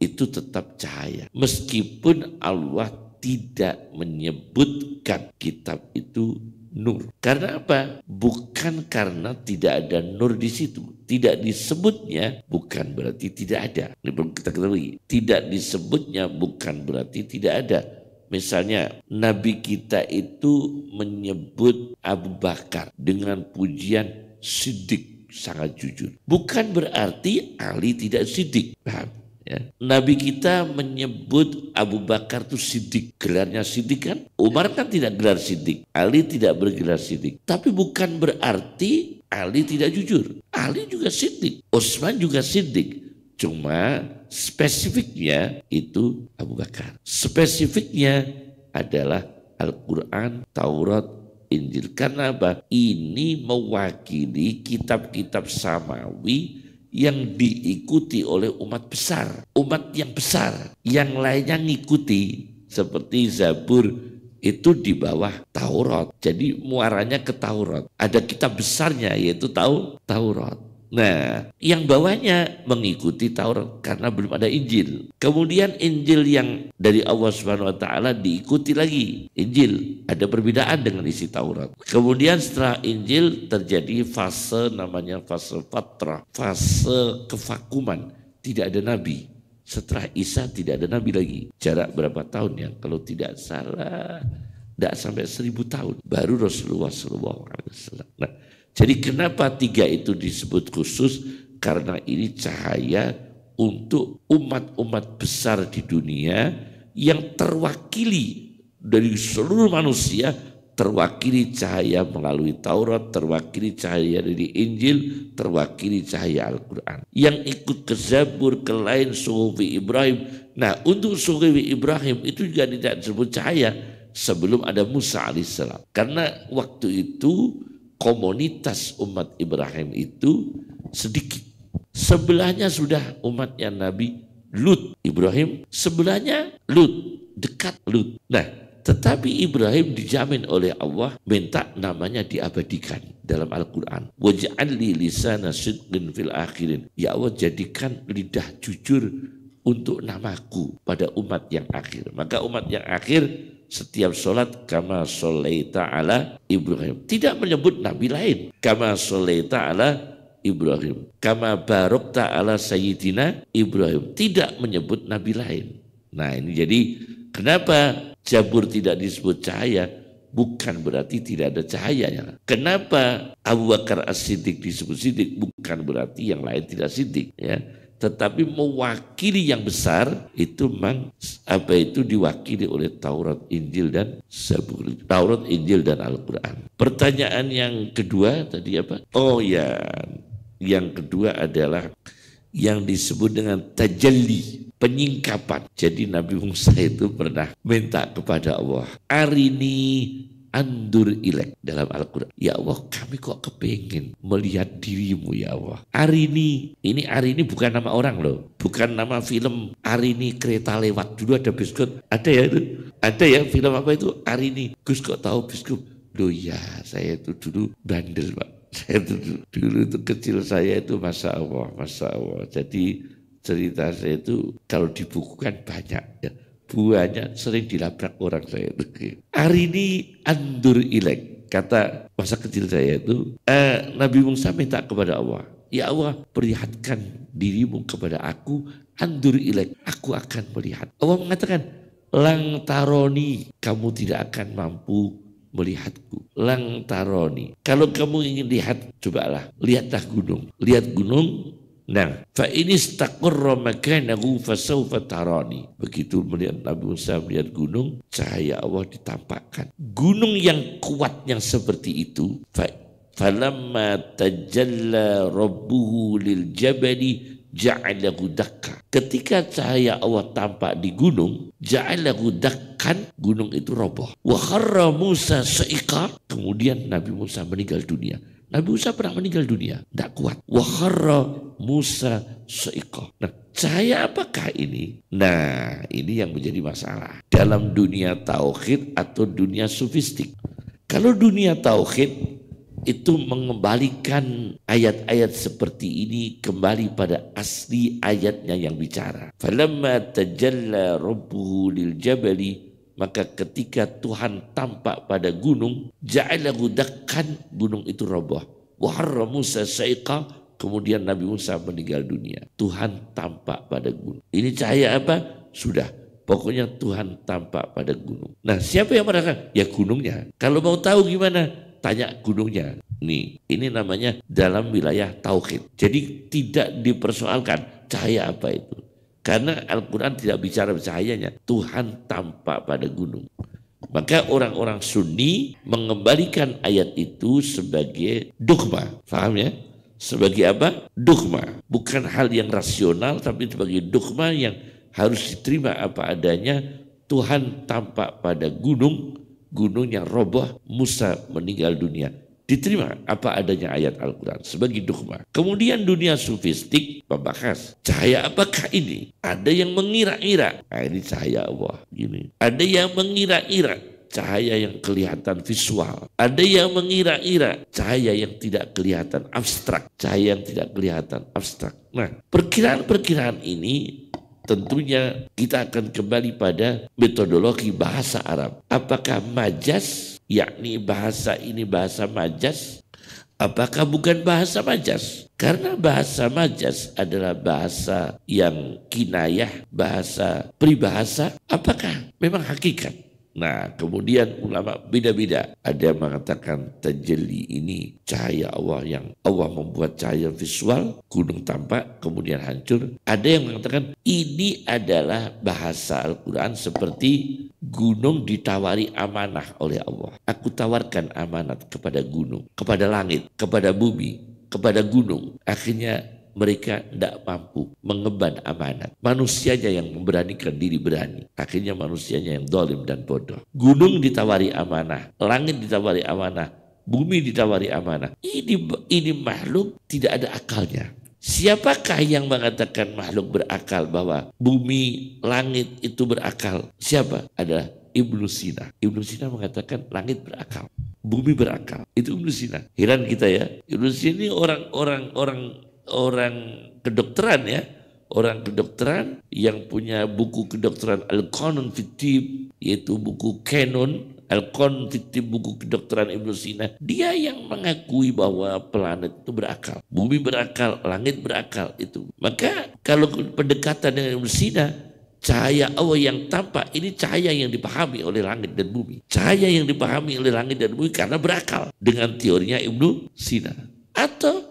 itu tetap cahaya. Meskipun Allah tidak menyebutkan kitab itu nur. Karena apa? Bukan karena tidak ada nur di situ. Tidak disebutnya bukan berarti tidak ada. Ini perlu kita ketahui. Tidak disebutnya bukan berarti tidak ada. Misalnya Nabi kita itu menyebut Abu Bakar dengan pujian sidik sangat jujur. Bukan berarti Ali tidak sidik. Paham? Ya. Nabi kita menyebut Abu Bakar itu sidik, gelarnya sidik kan? Umar kan tidak gelar sidik, Ali tidak bergelar sidik. Tapi bukan berarti Ali tidak jujur. Ali juga sidik, Osman juga sidik. Cuma spesifiknya itu Abu Bakar. Spesifiknya adalah Al-Quran, Taurat, Injil. Karena apa? Ini mewakili kitab-kitab samawi yang diikuti oleh umat besar. Umat yang besar, yang lainnya ngikuti seperti Zabur itu di bawah Taurat. Jadi muaranya ke Taurat. Ada kitab besarnya yaitu tahu Taurat. Nah, iya. yang bawahnya mengikuti Taurat karena belum ada Injil. Kemudian Injil yang dari Allah Subhanahu wa taala diikuti lagi. Injil ada perbedaan dengan isi Taurat. Kemudian setelah Injil terjadi fase namanya fase fatra, fase kevakuman, tidak ada nabi. Setelah Isa tidak ada nabi lagi. Jarak berapa tahun ya kalau tidak salah tidak sampai seribu tahun baru Rasulullah Shallallahu Wasallam. Nah, jadi kenapa tiga itu disebut khusus? Karena ini cahaya untuk umat-umat besar di dunia yang terwakili dari seluruh manusia terwakili cahaya melalui Taurat, terwakili cahaya dari Injil, terwakili cahaya Al-Quran. Yang ikut ke Zabur, ke lain Suhufi Ibrahim. Nah untuk Suhufi Ibrahim itu juga tidak disebut cahaya sebelum ada Musa alaihissalam. Karena waktu itu komunitas umat Ibrahim itu sedikit. Sebelahnya sudah umatnya Nabi Lut. Ibrahim sebelahnya Lut, dekat Lut. Nah, tetapi Ibrahim dijamin oleh Allah minta namanya diabadikan dalam Al-Quran. Waj'alli lisana sidqin fil akhirin. Ya Allah jadikan lidah jujur untuk namaku pada umat yang akhir. Maka umat yang akhir setiap sholat kama sholaita ala Ibrahim. Tidak menyebut nabi lain. Kama sholaita ala Ibrahim. Kama barok ta'ala Sayyidina Ibrahim. Tidak menyebut nabi lain. Nah ini jadi kenapa Jabur tidak disebut cahaya? Bukan berarti tidak ada cahayanya. Kenapa Abu Bakar As-Siddiq disebut Siddiq? Bukan berarti yang lain tidak Siddiq. Ya tetapi mewakili yang besar itu memang apa itu diwakili oleh Taurat, Injil dan Zabur. Taurat, Injil dan Al-Qur'an. Pertanyaan yang kedua tadi apa? Oh ya, yang kedua adalah yang disebut dengan tajalli, penyingkapan. Jadi Nabi Musa itu pernah minta kepada Allah, "Arini andur ilek dalam Al-Quran. Ya Allah, kami kok kepengen melihat dirimu ya Allah. Arini, ini Arini bukan nama orang loh. Bukan nama film Arini kereta lewat. Dulu ada biskut, ada ya itu. Ada ya film apa itu Arini. Gus kok tahu biskut? Loh ya, saya itu dulu bandel pak. [LAUGHS] Saya itu dulu, dulu itu kecil saya itu masa Allah, masa Allah. Jadi cerita saya itu kalau dibukukan banyak ya banyak sering dilabrak orang saya itu. Hari ini andur ilek kata masa kecil saya itu eh, Nabi Musa minta kepada Allah Ya Allah perlihatkan dirimu kepada aku andur ilek aku akan melihat Allah mengatakan lang taroni kamu tidak akan mampu melihatku lang taroni kalau kamu ingin lihat cobalah lihatlah gunung lihat gunung Nah, fa ini istaqarra makanahu fasawfa tarani. Begitu melihat Nabi Musa melihat gunung, cahaya Allah ditampakkan. Gunung yang kuat yang seperti itu, fa falamma tajalla rabbuhu lil jabali ja'alahu dakka. Ketika cahaya Allah tampak di gunung, ja'alahu dakkan, gunung itu roboh. Wa Musa sa'iqa, kemudian Nabi Musa meninggal dunia Nabi Musa pernah meninggal dunia, tidak kuat. Wahara Musa seiko. Nah, cahaya apakah ini? Nah, ini yang menjadi masalah dalam dunia tauhid atau dunia sufistik. Kalau dunia tauhid itu mengembalikan ayat-ayat seperti ini kembali pada asli ayatnya yang bicara. Falamma tajalla rabbuhu lil jabali maka ketika Tuhan tampak pada gunung, ja'ala gudakan gunung itu roboh. Waharra Musa saiqa, kemudian Nabi Musa meninggal dunia. Tuhan tampak pada gunung. Ini cahaya apa? Sudah. Pokoknya Tuhan tampak pada gunung. Nah siapa yang merasakan? Ya gunungnya. Kalau mau tahu gimana? Tanya gunungnya. Nih, ini namanya dalam wilayah tauhid. Jadi tidak dipersoalkan cahaya apa itu. Karena Al-Quran tidak bicara cahayanya. Tuhan tampak pada gunung. Maka orang-orang Sunni mengembalikan ayat itu sebagai dogma. Paham ya? Sebagai apa? Dogma. Bukan hal yang rasional tapi sebagai dogma yang harus diterima apa adanya. Tuhan tampak pada gunung, gunung yang roboh, Musa meninggal dunia diterima apa adanya ayat Al-Quran sebagai dogma. Kemudian dunia sufistik membahas cahaya apakah ini? Ada yang mengira-ira, nah, ini cahaya Allah. Gini. Ada yang mengira-ira cahaya yang kelihatan visual. Ada yang mengira-ira cahaya yang tidak kelihatan abstrak, cahaya yang tidak kelihatan abstrak. Nah, perkiraan-perkiraan ini tentunya kita akan kembali pada metodologi bahasa Arab. Apakah majas yakni bahasa ini bahasa majas, apakah bukan bahasa majas? Karena bahasa majas adalah bahasa yang kinayah, bahasa peribahasa, apakah memang hakikat? Nah, kemudian ulama beda-beda. Ada yang mengatakan tajalli ini cahaya Allah yang Allah membuat cahaya visual, gunung tampak, kemudian hancur. Ada yang mengatakan ini adalah bahasa Al-Quran seperti gunung ditawari amanah oleh Allah. Aku tawarkan amanat kepada gunung, kepada langit, kepada bumi, kepada gunung. Akhirnya mereka tidak mampu mengemban amanat. Manusianya yang memberanikan diri berani. Akhirnya manusianya yang dolim dan bodoh. Gunung ditawari amanah, langit ditawari amanah, bumi ditawari amanah. Ini ini makhluk tidak ada akalnya. Siapakah yang mengatakan makhluk berakal bahwa bumi, langit itu berakal? Siapa? Adalah Ibnu Sina. Ibnu Sina mengatakan langit berakal, bumi berakal. Itu Ibnu Sina. Heran kita ya. Ibnu Sina ini orang-orang orang orang kedokteran ya, orang kedokteran yang punya buku kedokteran Al-Qanun Fitib yaitu buku Canon Al-Qanun Fitib buku kedokteran Ibnu Sina dia yang mengakui bahwa planet itu berakal bumi berakal langit berakal itu maka kalau pendekatan dengan Ibnu Sina cahaya Allah yang tampak ini cahaya yang dipahami oleh langit dan bumi cahaya yang dipahami oleh langit dan bumi karena berakal dengan teorinya Ibnu Sina atau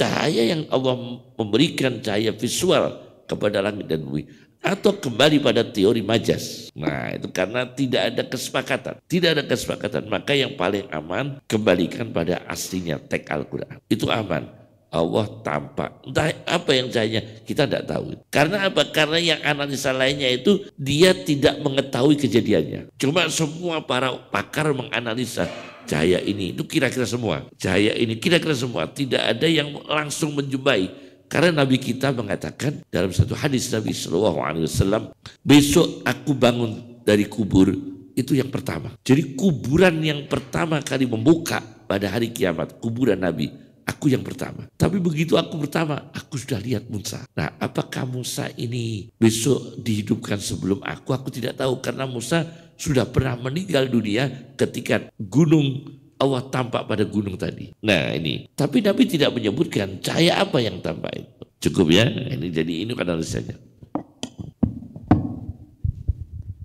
cahaya yang Allah memberikan cahaya visual kepada langit dan bumi atau kembali pada teori majas. Nah, itu karena tidak ada kesepakatan. Tidak ada kesepakatan, maka yang paling aman kembalikan pada aslinya teks Al-Qur'an. Itu aman. Allah tampak. Entah apa yang cahayanya, kita tidak tahu. Karena apa? Karena yang analisa lainnya itu dia tidak mengetahui kejadiannya. Cuma semua para pakar menganalisa cahaya ini itu kira-kira semua cahaya ini kira-kira semua tidak ada yang langsung menjumpai karena Nabi kita mengatakan dalam satu hadis Nabi Shallallahu Alaihi Wasallam besok aku bangun dari kubur itu yang pertama jadi kuburan yang pertama kali membuka pada hari kiamat kuburan Nabi aku yang pertama tapi begitu aku pertama aku sudah lihat Musa nah apakah Musa ini besok dihidupkan sebelum aku aku tidak tahu karena Musa sudah pernah meninggal dunia ketika gunung Allah tampak pada gunung tadi. Nah ini, tapi Nabi tidak menyebutkan cahaya apa yang tampak itu. Cukup ya, ini jadi ini analisanya.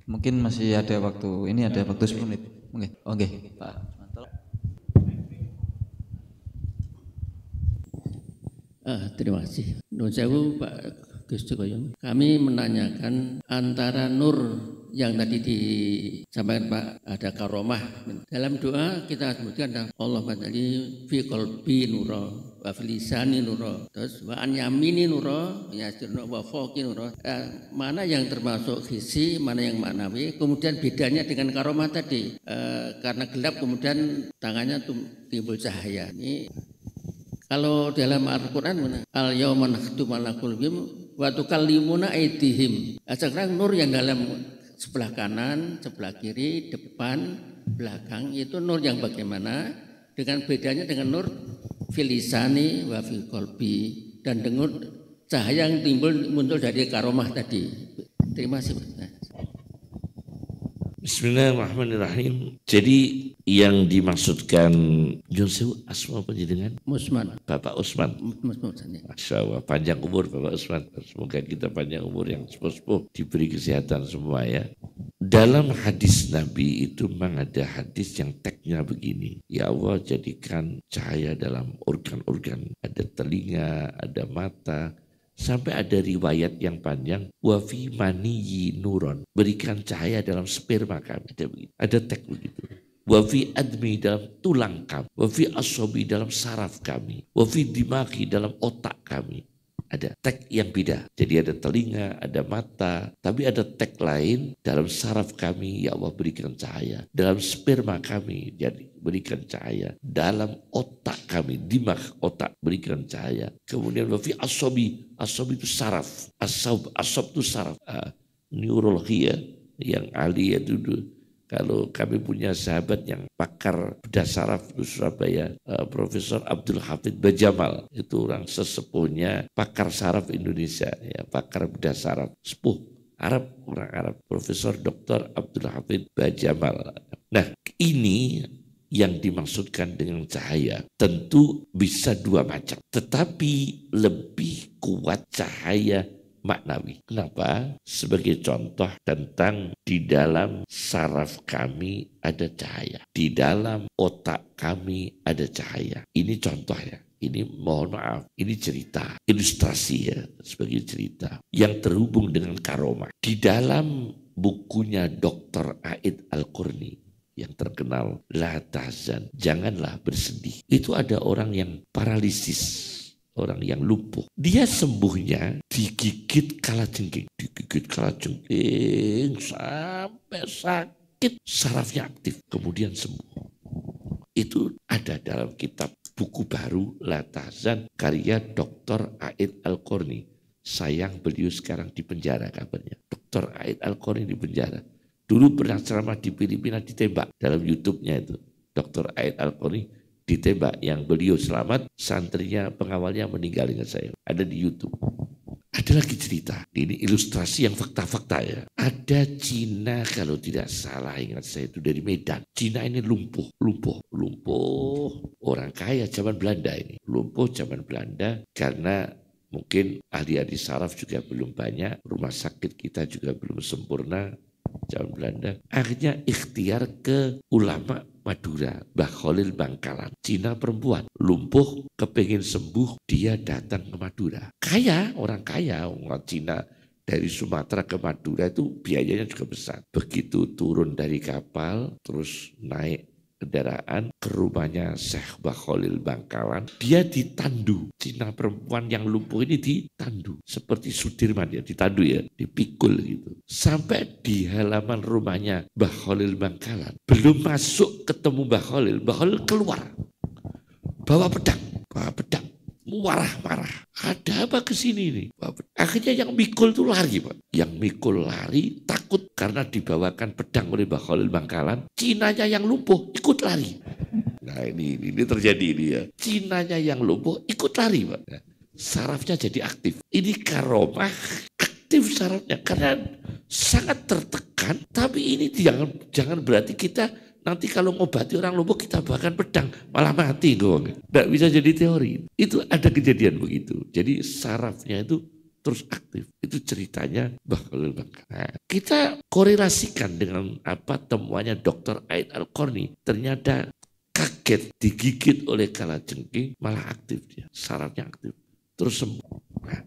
Mungkin masih ada waktu, ini ada waktu 10 menit. Oke, oke Pak. Ah, terima kasih. Nun Pak Gus Kami menanyakan antara nur yang ya. tadi disampaikan Pak ada karomah dalam doa kita sebutkan Allah tadi fi qalbi nurah wa filisani nuro terus wa an yamini nuro ya wa nuro ya, mana yang termasuk hisi mana yang maknawi kemudian bedanya dengan karomah tadi eh, karena gelap kemudian tangannya timbul cahaya ini kalau dalam Al-Quran mana al yauman khtum ala kulbim wa tukallimuna sekarang nur yang dalam sebelah kanan, sebelah kiri, depan, belakang itu nur yang bagaimana dengan bedanya dengan nur filisani wa fil kolbi dan dengan cahaya yang timbul muncul dari karomah tadi. Terima kasih. Nah. Bismillahirrahmanirrahim. Jadi yang dimaksudkan Yunsewu asma penjaringan Usman. Bapak Usman. Masya Allah, panjang umur Bapak Usman. Semoga kita panjang umur yang sepuh-sepuh diberi kesehatan semua ya. Dalam hadis Nabi itu memang ada hadis yang teknya begini. Ya Allah jadikan cahaya dalam organ-organ. Ada telinga, ada mata, Sampai ada riwayat yang panjang, wafi maniyi nuron, berikan cahaya dalam sperma kami. Ada, begitu. ada tag begitu. Wafi admi dalam tulang kami, wafi asobi dalam saraf kami, wafi dimaki dalam otak kami, ada tag yang beda. Jadi ada telinga, ada mata, tapi ada tag lain dalam saraf kami, ya Allah berikan cahaya. Dalam sperma kami, jadi berikan cahaya. Dalam otak kami, dimak otak, berikan cahaya. Kemudian wafi asobi, asobi itu saraf. Asob, asob itu saraf. Uh, neurologi ya, yang ahli ya duduk kalau kami punya sahabat yang pakar bedah saraf di Surabaya, eh, Profesor Abdul Hafid Bajamal, itu orang sesepuhnya pakar saraf Indonesia, ya pakar bedah saraf sepuh Arab, orang Arab, Profesor Dr. Abdul Hafid Bajamal. Nah, ini yang dimaksudkan dengan cahaya tentu bisa dua macam, tetapi lebih kuat cahaya maknawi. Kenapa? Sebagai contoh tentang di dalam saraf kami ada cahaya. Di dalam otak kami ada cahaya. Ini contohnya. Ini mohon maaf, ini cerita, ilustrasi ya, sebagai cerita yang terhubung dengan karoma. Di dalam bukunya Dr. Aid Al-Qurni, yang terkenal La Tazan. janganlah bersedih. Itu ada orang yang paralisis orang yang lumpuh. Dia sembuhnya digigit kala jengking, digigit kala jengking sampai sakit sarafnya aktif, kemudian sembuh. Itu ada dalam kitab buku baru Latazan karya Dr. Aid Al-Qurni. Sayang beliau sekarang di penjara kabarnya. Dr. Aid al di penjara. Dulu pernah ceramah di Filipina ditembak dalam YouTube-nya itu. Dr. Aid al ditembak yang beliau selamat santrinya pengawalnya meninggal dengan saya ada di YouTube ada lagi cerita ini ilustrasi yang fakta-fakta ya ada Cina kalau tidak salah ingat saya itu dari Medan Cina ini lumpuh lumpuh lumpuh orang kaya zaman Belanda ini lumpuh zaman Belanda karena mungkin ahli-ahli saraf juga belum banyak rumah sakit kita juga belum sempurna zaman Belanda. Akhirnya ikhtiar ke ulama Madura, Mbah Khalil Bangkalan, Cina perempuan, lumpuh, kepingin sembuh, dia datang ke Madura. Kaya, orang kaya, orang Cina dari Sumatera ke Madura itu biayanya juga besar. Begitu turun dari kapal, terus naik kendaraan ke rumahnya Syekh Bakholil Bangkalan. Dia ditandu. Cina perempuan yang lumpuh ini ditandu. Seperti Sudirman ya, ditandu ya, dipikul gitu. Sampai di halaman rumahnya Bakholil Bangkalan. Belum masuk ketemu Bakholil, Bakholil keluar. Bawa pedang, bawa pedang marah-marah. Ada apa ke sini nih? Akhirnya yang mikul tuh lari, Pak. Yang mikul lari takut karena dibawakan pedang oleh Mbak Khalil Bangkalan. Cinanya yang lumpuh ikut lari. Nah ini, ini, ini terjadi ini ya. Cinanya yang lumpuh ikut lari, Pak. Nah, sarafnya jadi aktif. Ini karomah aktif sarafnya karena sangat tertekan. Tapi ini jangan jangan berarti kita Nanti kalau ngobati orang lumpuh kita bahkan pedang malah mati dong. Tidak bisa jadi teori. Itu ada kejadian begitu. Jadi sarafnya itu terus aktif. Itu ceritanya bahkan. Nah, kita korelasikan dengan apa temuannya dokter Aid al Korni. Ternyata kaget digigit oleh kala jengking malah aktif dia. Sarafnya aktif. Terus sembuh. Nah,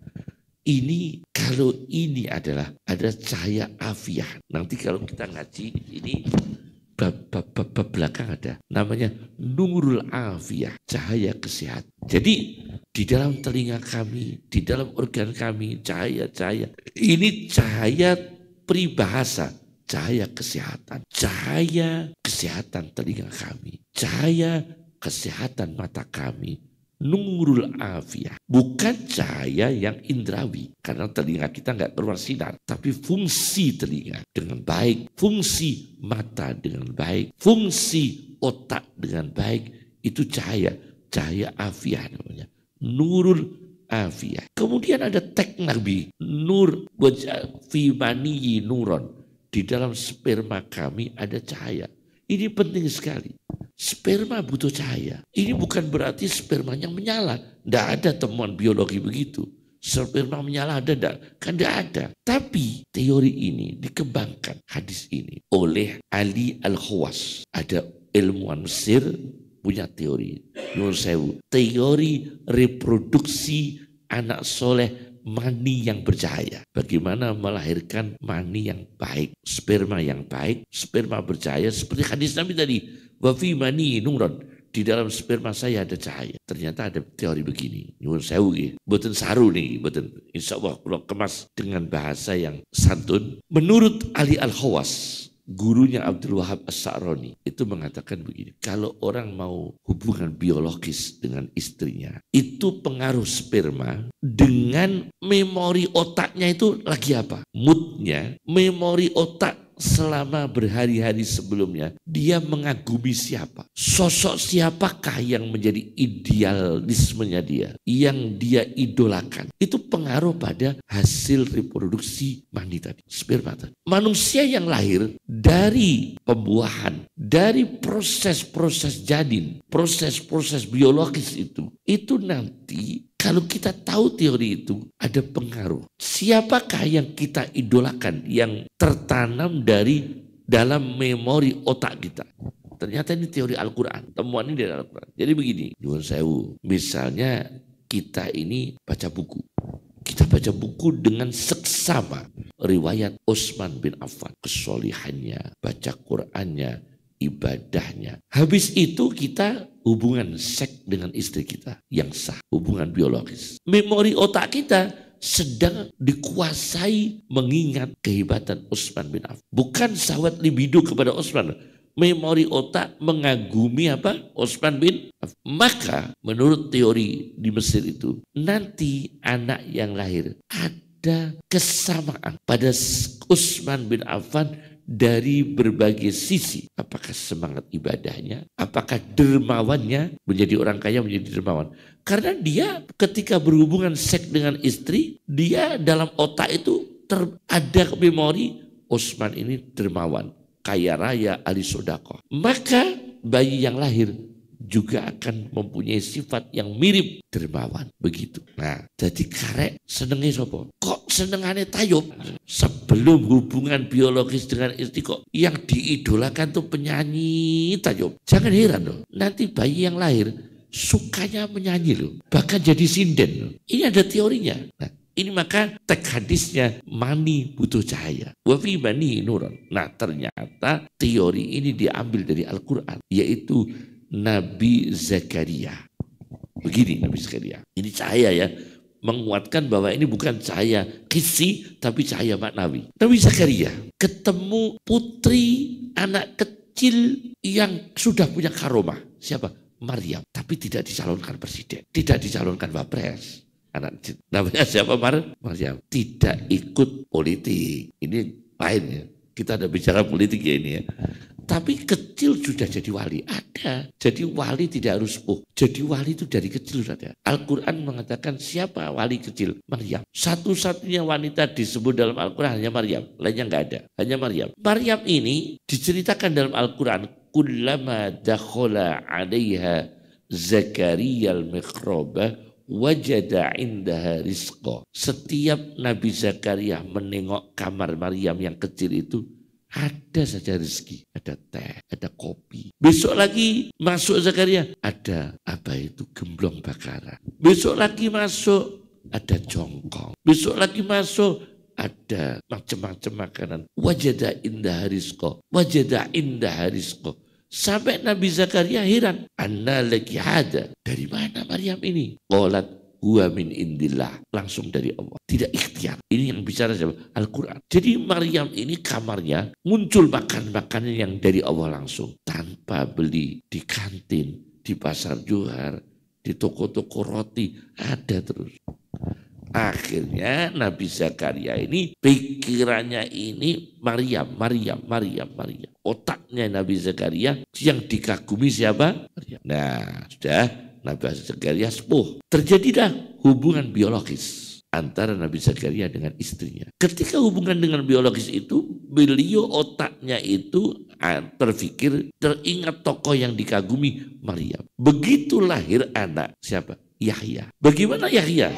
ini kalau ini adalah ada cahaya afiah. Nanti kalau kita ngaji ini bab-bab belakang ada namanya nurul afiyah cahaya kesehatan jadi di dalam telinga kami di dalam organ kami cahaya-cahaya ini cahaya pribahasa cahaya kesehatan cahaya kesehatan telinga kami cahaya kesehatan mata kami nurul afiyah. Bukan cahaya yang indrawi. Karena telinga kita nggak keluar sinar. Tapi fungsi telinga dengan baik. Fungsi mata dengan baik. Fungsi otak dengan baik. Itu cahaya. Cahaya afiyah namanya. Nurul afiyah. Kemudian ada tek Nabi. Nur fi nuron. Di dalam sperma kami ada cahaya. Ini penting sekali. Sperma butuh cahaya. Ini bukan berarti spermanya menyala. Tidak ada temuan biologi begitu. Sperma menyala ada tidak? Kan tidak ada. Tapi teori ini dikembangkan hadis ini oleh Ali Al-Khawas. Ada ilmuwan Mesir punya teori. Nur Sewu. Teori reproduksi anak soleh mani yang bercahaya. Bagaimana melahirkan mani yang baik, sperma yang baik, sperma bercahaya seperti hadis Nabi tadi Wafi mani nungron. Di dalam sperma saya ada cahaya. Ternyata ada teori begini. Nyuwun sewu gitu. Buatan saru nih. Buatan. Insyaallah Allah kalau kemas dengan bahasa yang santun. Menurut Ali Al-Khawas gurunya Abdul Wahab As-Sa'roni itu mengatakan begini, kalau orang mau hubungan biologis dengan istrinya, itu pengaruh sperma dengan memori otaknya itu lagi apa? Moodnya, memori otak selama berhari-hari sebelumnya dia mengagumi siapa? Sosok siapakah yang menjadi idealismenya dia? Yang dia idolakan. Itu pengaruh pada hasil reproduksi mandi tadi, sperma tadi. Manusia yang lahir dari pembuahan, dari proses-proses jadin proses-proses biologis itu, itu nanti kalau kita tahu teori itu, ada pengaruh. Siapakah yang kita idolakan, yang tertanam dari dalam memori otak kita? Ternyata ini teori Al-Quran, temuan ini dari Al-Quran. Jadi begini, Yuhun Sewu, misalnya kita ini baca buku. Kita baca buku dengan seksama riwayat Osman bin Affan. Kesolihannya, baca Qur'annya, ibadahnya. Habis itu kita hubungan seks dengan istri kita yang sah, hubungan biologis. Memori otak kita sedang dikuasai mengingat kehebatan Utsman bin Affan. Bukan sawat libido kepada Utsman, memori otak mengagumi apa Utsman bin Affan. Maka menurut teori di Mesir itu nanti anak yang lahir ada kesamaan pada Utsman bin Affan dari berbagai sisi. Apakah semangat ibadahnya, apakah dermawannya menjadi orang kaya menjadi dermawan. Karena dia ketika berhubungan seks dengan istri, dia dalam otak itu ter, ada memori Osman ini dermawan, kaya raya, ahli sodako. Maka bayi yang lahir juga akan mempunyai sifat yang mirip dermawan begitu nah jadi karek senengnya sopo kok senengane tayub sebelum hubungan biologis dengan istri kok yang diidolakan tuh penyanyi tayub jangan heran loh nanti bayi yang lahir sukanya menyanyi loh bahkan jadi sinden loh. ini ada teorinya nah, ini maka tek hadisnya mani butuh cahaya. Wafi mani nuron. Nah ternyata teori ini diambil dari Al-Quran. Yaitu Nabi Zakaria. Begini Nabi Zakaria. Ini cahaya ya. Menguatkan bahwa ini bukan cahaya kisi, tapi cahaya maknawi. Nabi Zakaria ketemu putri anak kecil yang sudah punya karomah. Siapa? Maryam. Tapi tidak dicalonkan presiden. Tidak dicalonkan wapres. Anak namanya siapa Mar? Maryam. Tidak ikut politik. Ini lain ya. Kita ada bicara politik ya ini ya tapi kecil sudah jadi wali. Ada. Jadi wali tidak harus oh. Jadi wali itu dari kecil ada. Ya. Al-Quran mengatakan siapa wali kecil? Maryam. Satu-satunya wanita disebut dalam Al-Quran hanya Maryam. Lainnya nggak ada. Hanya Maryam. Maryam ini diceritakan dalam Al-Quran. Kullama dakhola alaiha Zakaria al mikroba wajada indaha rizqo. Setiap Nabi Zakaria menengok kamar Maryam yang kecil itu, ada saja rezeki, ada teh, ada kopi. Besok lagi masuk Zakaria, ada apa itu gemblong bakara. Besok lagi masuk ada jongkong. Besok lagi masuk ada macam-macam makanan. Wajada indah harisko, wajada indah harisko. Sampai Nabi Zakaria heran, Anna lagi ada. Dari mana Maryam ini? Qolat huwa min indillah langsung dari Allah tidak ikhtiar ini yang bicara Al-Quran jadi Maryam ini kamarnya muncul makan-makanan yang dari Allah langsung tanpa beli di kantin di pasar Johar di toko-toko roti ada terus Akhirnya Nabi Zakaria ini pikirannya ini Maryam, Maryam, Maryam, Maryam. Otaknya Nabi Zakaria yang dikagumi siapa? Maryam. Nah, sudah Nabi Zakaria sepuh. Terjadilah hubungan biologis antara Nabi Zakaria dengan istrinya. Ketika hubungan dengan biologis itu, beliau otaknya itu terfikir teringat tokoh yang dikagumi Maryam. Begitu lahir anak siapa? Yahya. Bagaimana Yahya?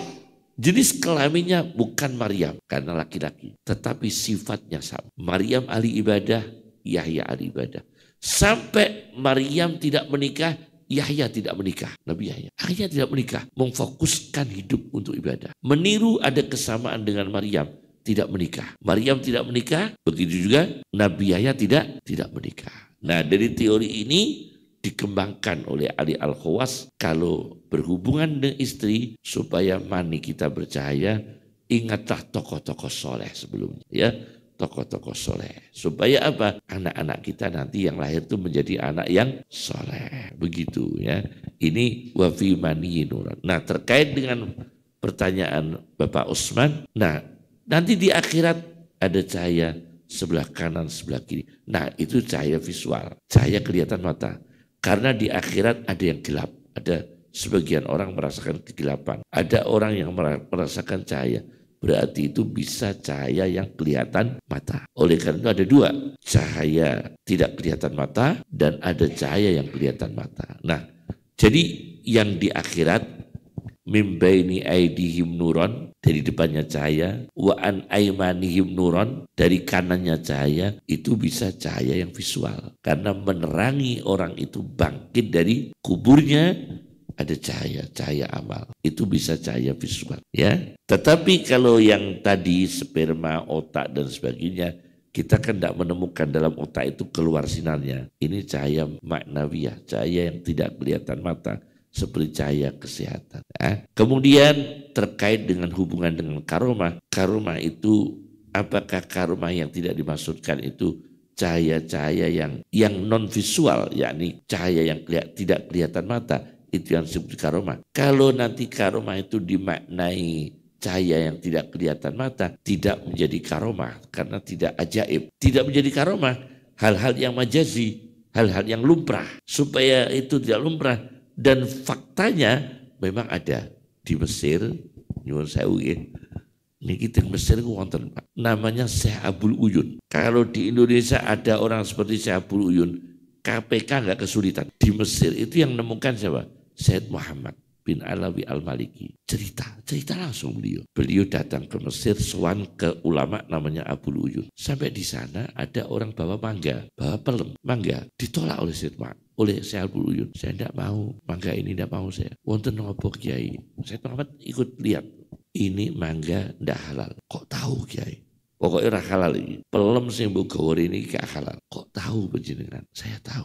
Jenis kelaminnya bukan Maryam karena laki-laki, tetapi sifatnya sama. Maryam ahli ibadah, Yahya ahli ibadah. Sampai Maryam tidak menikah, Yahya tidak menikah, Nabi Yahya. Yahya tidak menikah, memfokuskan hidup untuk ibadah. Meniru ada kesamaan dengan Maryam, tidak menikah. Maryam tidak menikah, begitu juga Nabi Yahya tidak tidak menikah. Nah, dari teori ini dikembangkan oleh Ali Al-Khawas kalau berhubungan dengan istri supaya mani kita bercahaya, ingatlah tokoh-tokoh soleh sebelumnya ya tokoh-tokoh soleh. Supaya apa? Anak-anak kita nanti yang lahir itu menjadi anak yang soleh. Begitu ya. Ini wafi mani nuran. Nah terkait dengan pertanyaan Bapak Usman. Nah nanti di akhirat ada cahaya sebelah kanan, sebelah kiri. Nah itu cahaya visual, cahaya kelihatan mata. Karena di akhirat ada yang gelap, ada sebagian orang merasakan kegelapan, ada orang yang merasakan cahaya berarti itu bisa cahaya yang kelihatan mata. Oleh karena itu ada dua, cahaya tidak kelihatan mata dan ada cahaya yang kelihatan mata. Nah, jadi yang di akhirat mimbaini aidihim nuron dari depannya cahaya wa an aimanihim nuron dari kanannya cahaya itu bisa cahaya yang visual karena menerangi orang itu bangkit dari kuburnya ada cahaya, cahaya amal. Itu bisa cahaya visual, ya. Tetapi kalau yang tadi sperma, otak dan sebagainya, kita kan tidak menemukan dalam otak itu keluar sinarnya. Ini cahaya maknawiyah, cahaya yang tidak kelihatan mata seperti cahaya kesehatan. Ya. Kemudian terkait dengan hubungan dengan karoma, karoma itu apakah karoma yang tidak dimaksudkan itu cahaya-cahaya yang yang non visual yakni cahaya yang tidak kelihatan mata itu yang disebut karomah. Kalau nanti karomah itu dimaknai cahaya yang tidak kelihatan mata, tidak menjadi karomah karena tidak ajaib. Tidak menjadi karomah hal-hal yang majazi, hal-hal yang lumrah. Supaya itu tidak lumrah dan faktanya memang ada di Mesir, nyuwun sewu ya. Ini kita Mesir ku wonten Pak. Namanya Syekh Abdul Uyun. Kalau di Indonesia ada orang seperti Syekh Abdul Uyun, KPK nggak kesulitan. Di Mesir itu yang nemukan siapa? Said Muhammad bin Alawi Al-Maliki. Cerita, cerita langsung beliau. Beliau datang ke Mesir, soan ke ulama namanya Abu Uyun. Sampai di sana ada orang bawa mangga, bawa pelem, mangga. Ditolak oleh Said Muhammad oleh saya Abu Uyun. Saya tidak mau, mangga ini tidak mau saya. Wonten nopo Kiai. Saya Muhammad ikut lihat. Ini mangga tidak halal. Kok tahu Kiai? Pokoknya ora halal ini. Pelem sing mbok ini gak halal. Kok tahu penjenengan? Saya tahu.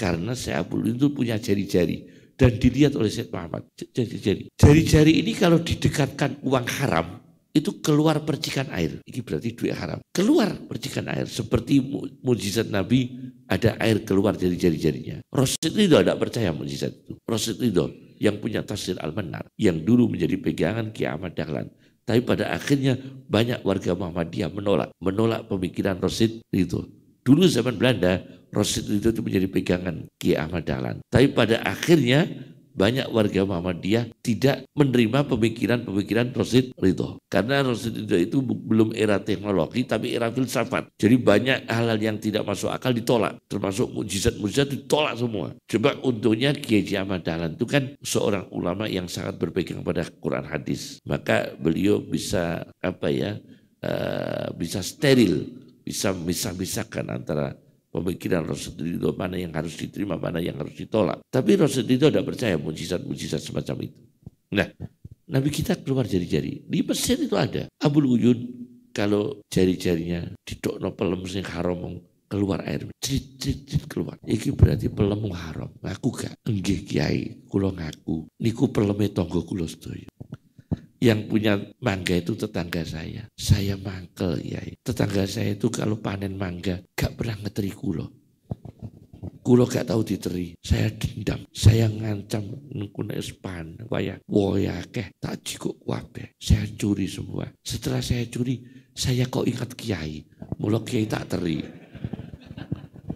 Karena saya Abu Uyun itu punya jari-jari dan dilihat oleh Syed Muhammad. Jadi jari Jari-jari ini kalau didekatkan uang haram, itu keluar percikan air. Ini berarti duit haram. Keluar percikan air. Seperti mujizat Nabi, ada air keluar dari jari-jarinya. Rasul Ridho tidak percaya mujizat itu. Rasul Ridho yang punya tafsir al-manar. Yang dulu menjadi pegangan kiamat dahlan. Tapi pada akhirnya banyak warga Muhammadiyah menolak. Menolak pemikiran Rosid itu. Dulu zaman Belanda Rosid itu, itu menjadi pegangan Ki Ahmad Dahlan. Tapi pada akhirnya banyak warga Muhammadiyah tidak menerima pemikiran-pemikiran Rosid Ridho. Karena Rosid Ridho itu belum era teknologi tapi era filsafat. Jadi banyak hal-hal yang tidak masuk akal ditolak. Termasuk mujizat-mujizat ditolak semua. Coba untungnya Kiai Ahmad Dahlan itu kan seorang ulama yang sangat berpegang pada Quran hadis. Maka beliau bisa apa ya uh, bisa steril, bisa memisah misahkan antara pemikiran Rosedito mana yang harus diterima, mana yang harus ditolak. Tapi itu tidak percaya mujizat-mujizat semacam itu. Nah, Nabi kita keluar jari-jari. Di Mesir itu ada. Abu Uyun kalau jari-jarinya di dokno pelem sing haram keluar air cerit cerit, keluar iki berarti pelem haram ngaku gak enggih kiai kulo ngaku niku pelemnya tonggo kulo setuju yang punya mangga itu tetangga saya. Saya mangkel ya. Tetangga saya itu kalau panen mangga gak pernah ngeteri kulo. Kulo gak tahu diteri. Saya dendam. Saya ngancam nukun espan. Waya, keh Tak cukup wape. Saya curi semua. Setelah saya curi, saya kok ingat kiai. Mulok kiai tak teri.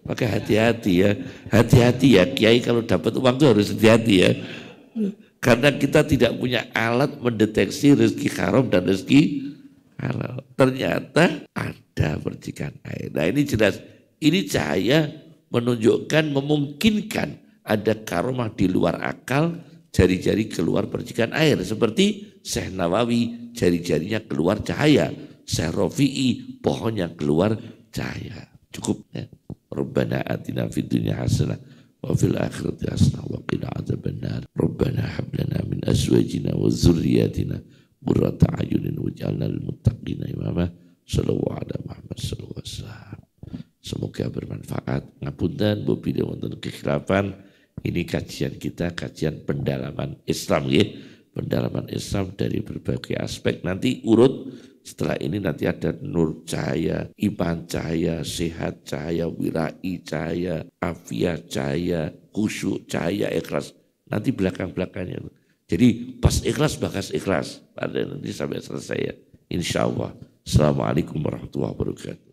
Pakai hati-hati ya. Hati-hati ya. Kiai kalau dapat uang tuh harus hati-hati ya. Karena kita tidak punya alat mendeteksi rezeki haram dan rezeki halal. Ternyata ada percikan air. Nah ini jelas, ini cahaya menunjukkan memungkinkan ada karomah di luar akal, jari-jari keluar percikan air. Seperti Syekh Nawawi, jari-jarinya keluar cahaya. Syekh Rofi'i, pohonnya keluar cahaya. Cukup ya. Rabbana atina fid dunya hasanah وفي الآخرة حسنة وقنا عذاب النار ربنا هب من أزواجنا وذرياتنا قرة أعين واجعلنا للمتقين إماما Sallallahu ala Muhammad sallallahu wasallam. Semoga bermanfaat. Ngapunten bobi wonten kekhilafan. Ini kajian kita, kajian pendalaman Islam ya. Pendalaman Islam dari berbagai aspek. Nanti urut setelah ini nanti ada nur cahaya, iman cahaya, sehat cahaya, wirai cahaya, afiat cahaya, khusyuk cahaya, ikhlas. Nanti belakang-belakangnya. Jadi pas ikhlas bakas ikhlas. nanti sampai selesai ya. Insya Allah. Assalamualaikum warahmatullahi wabarakatuh.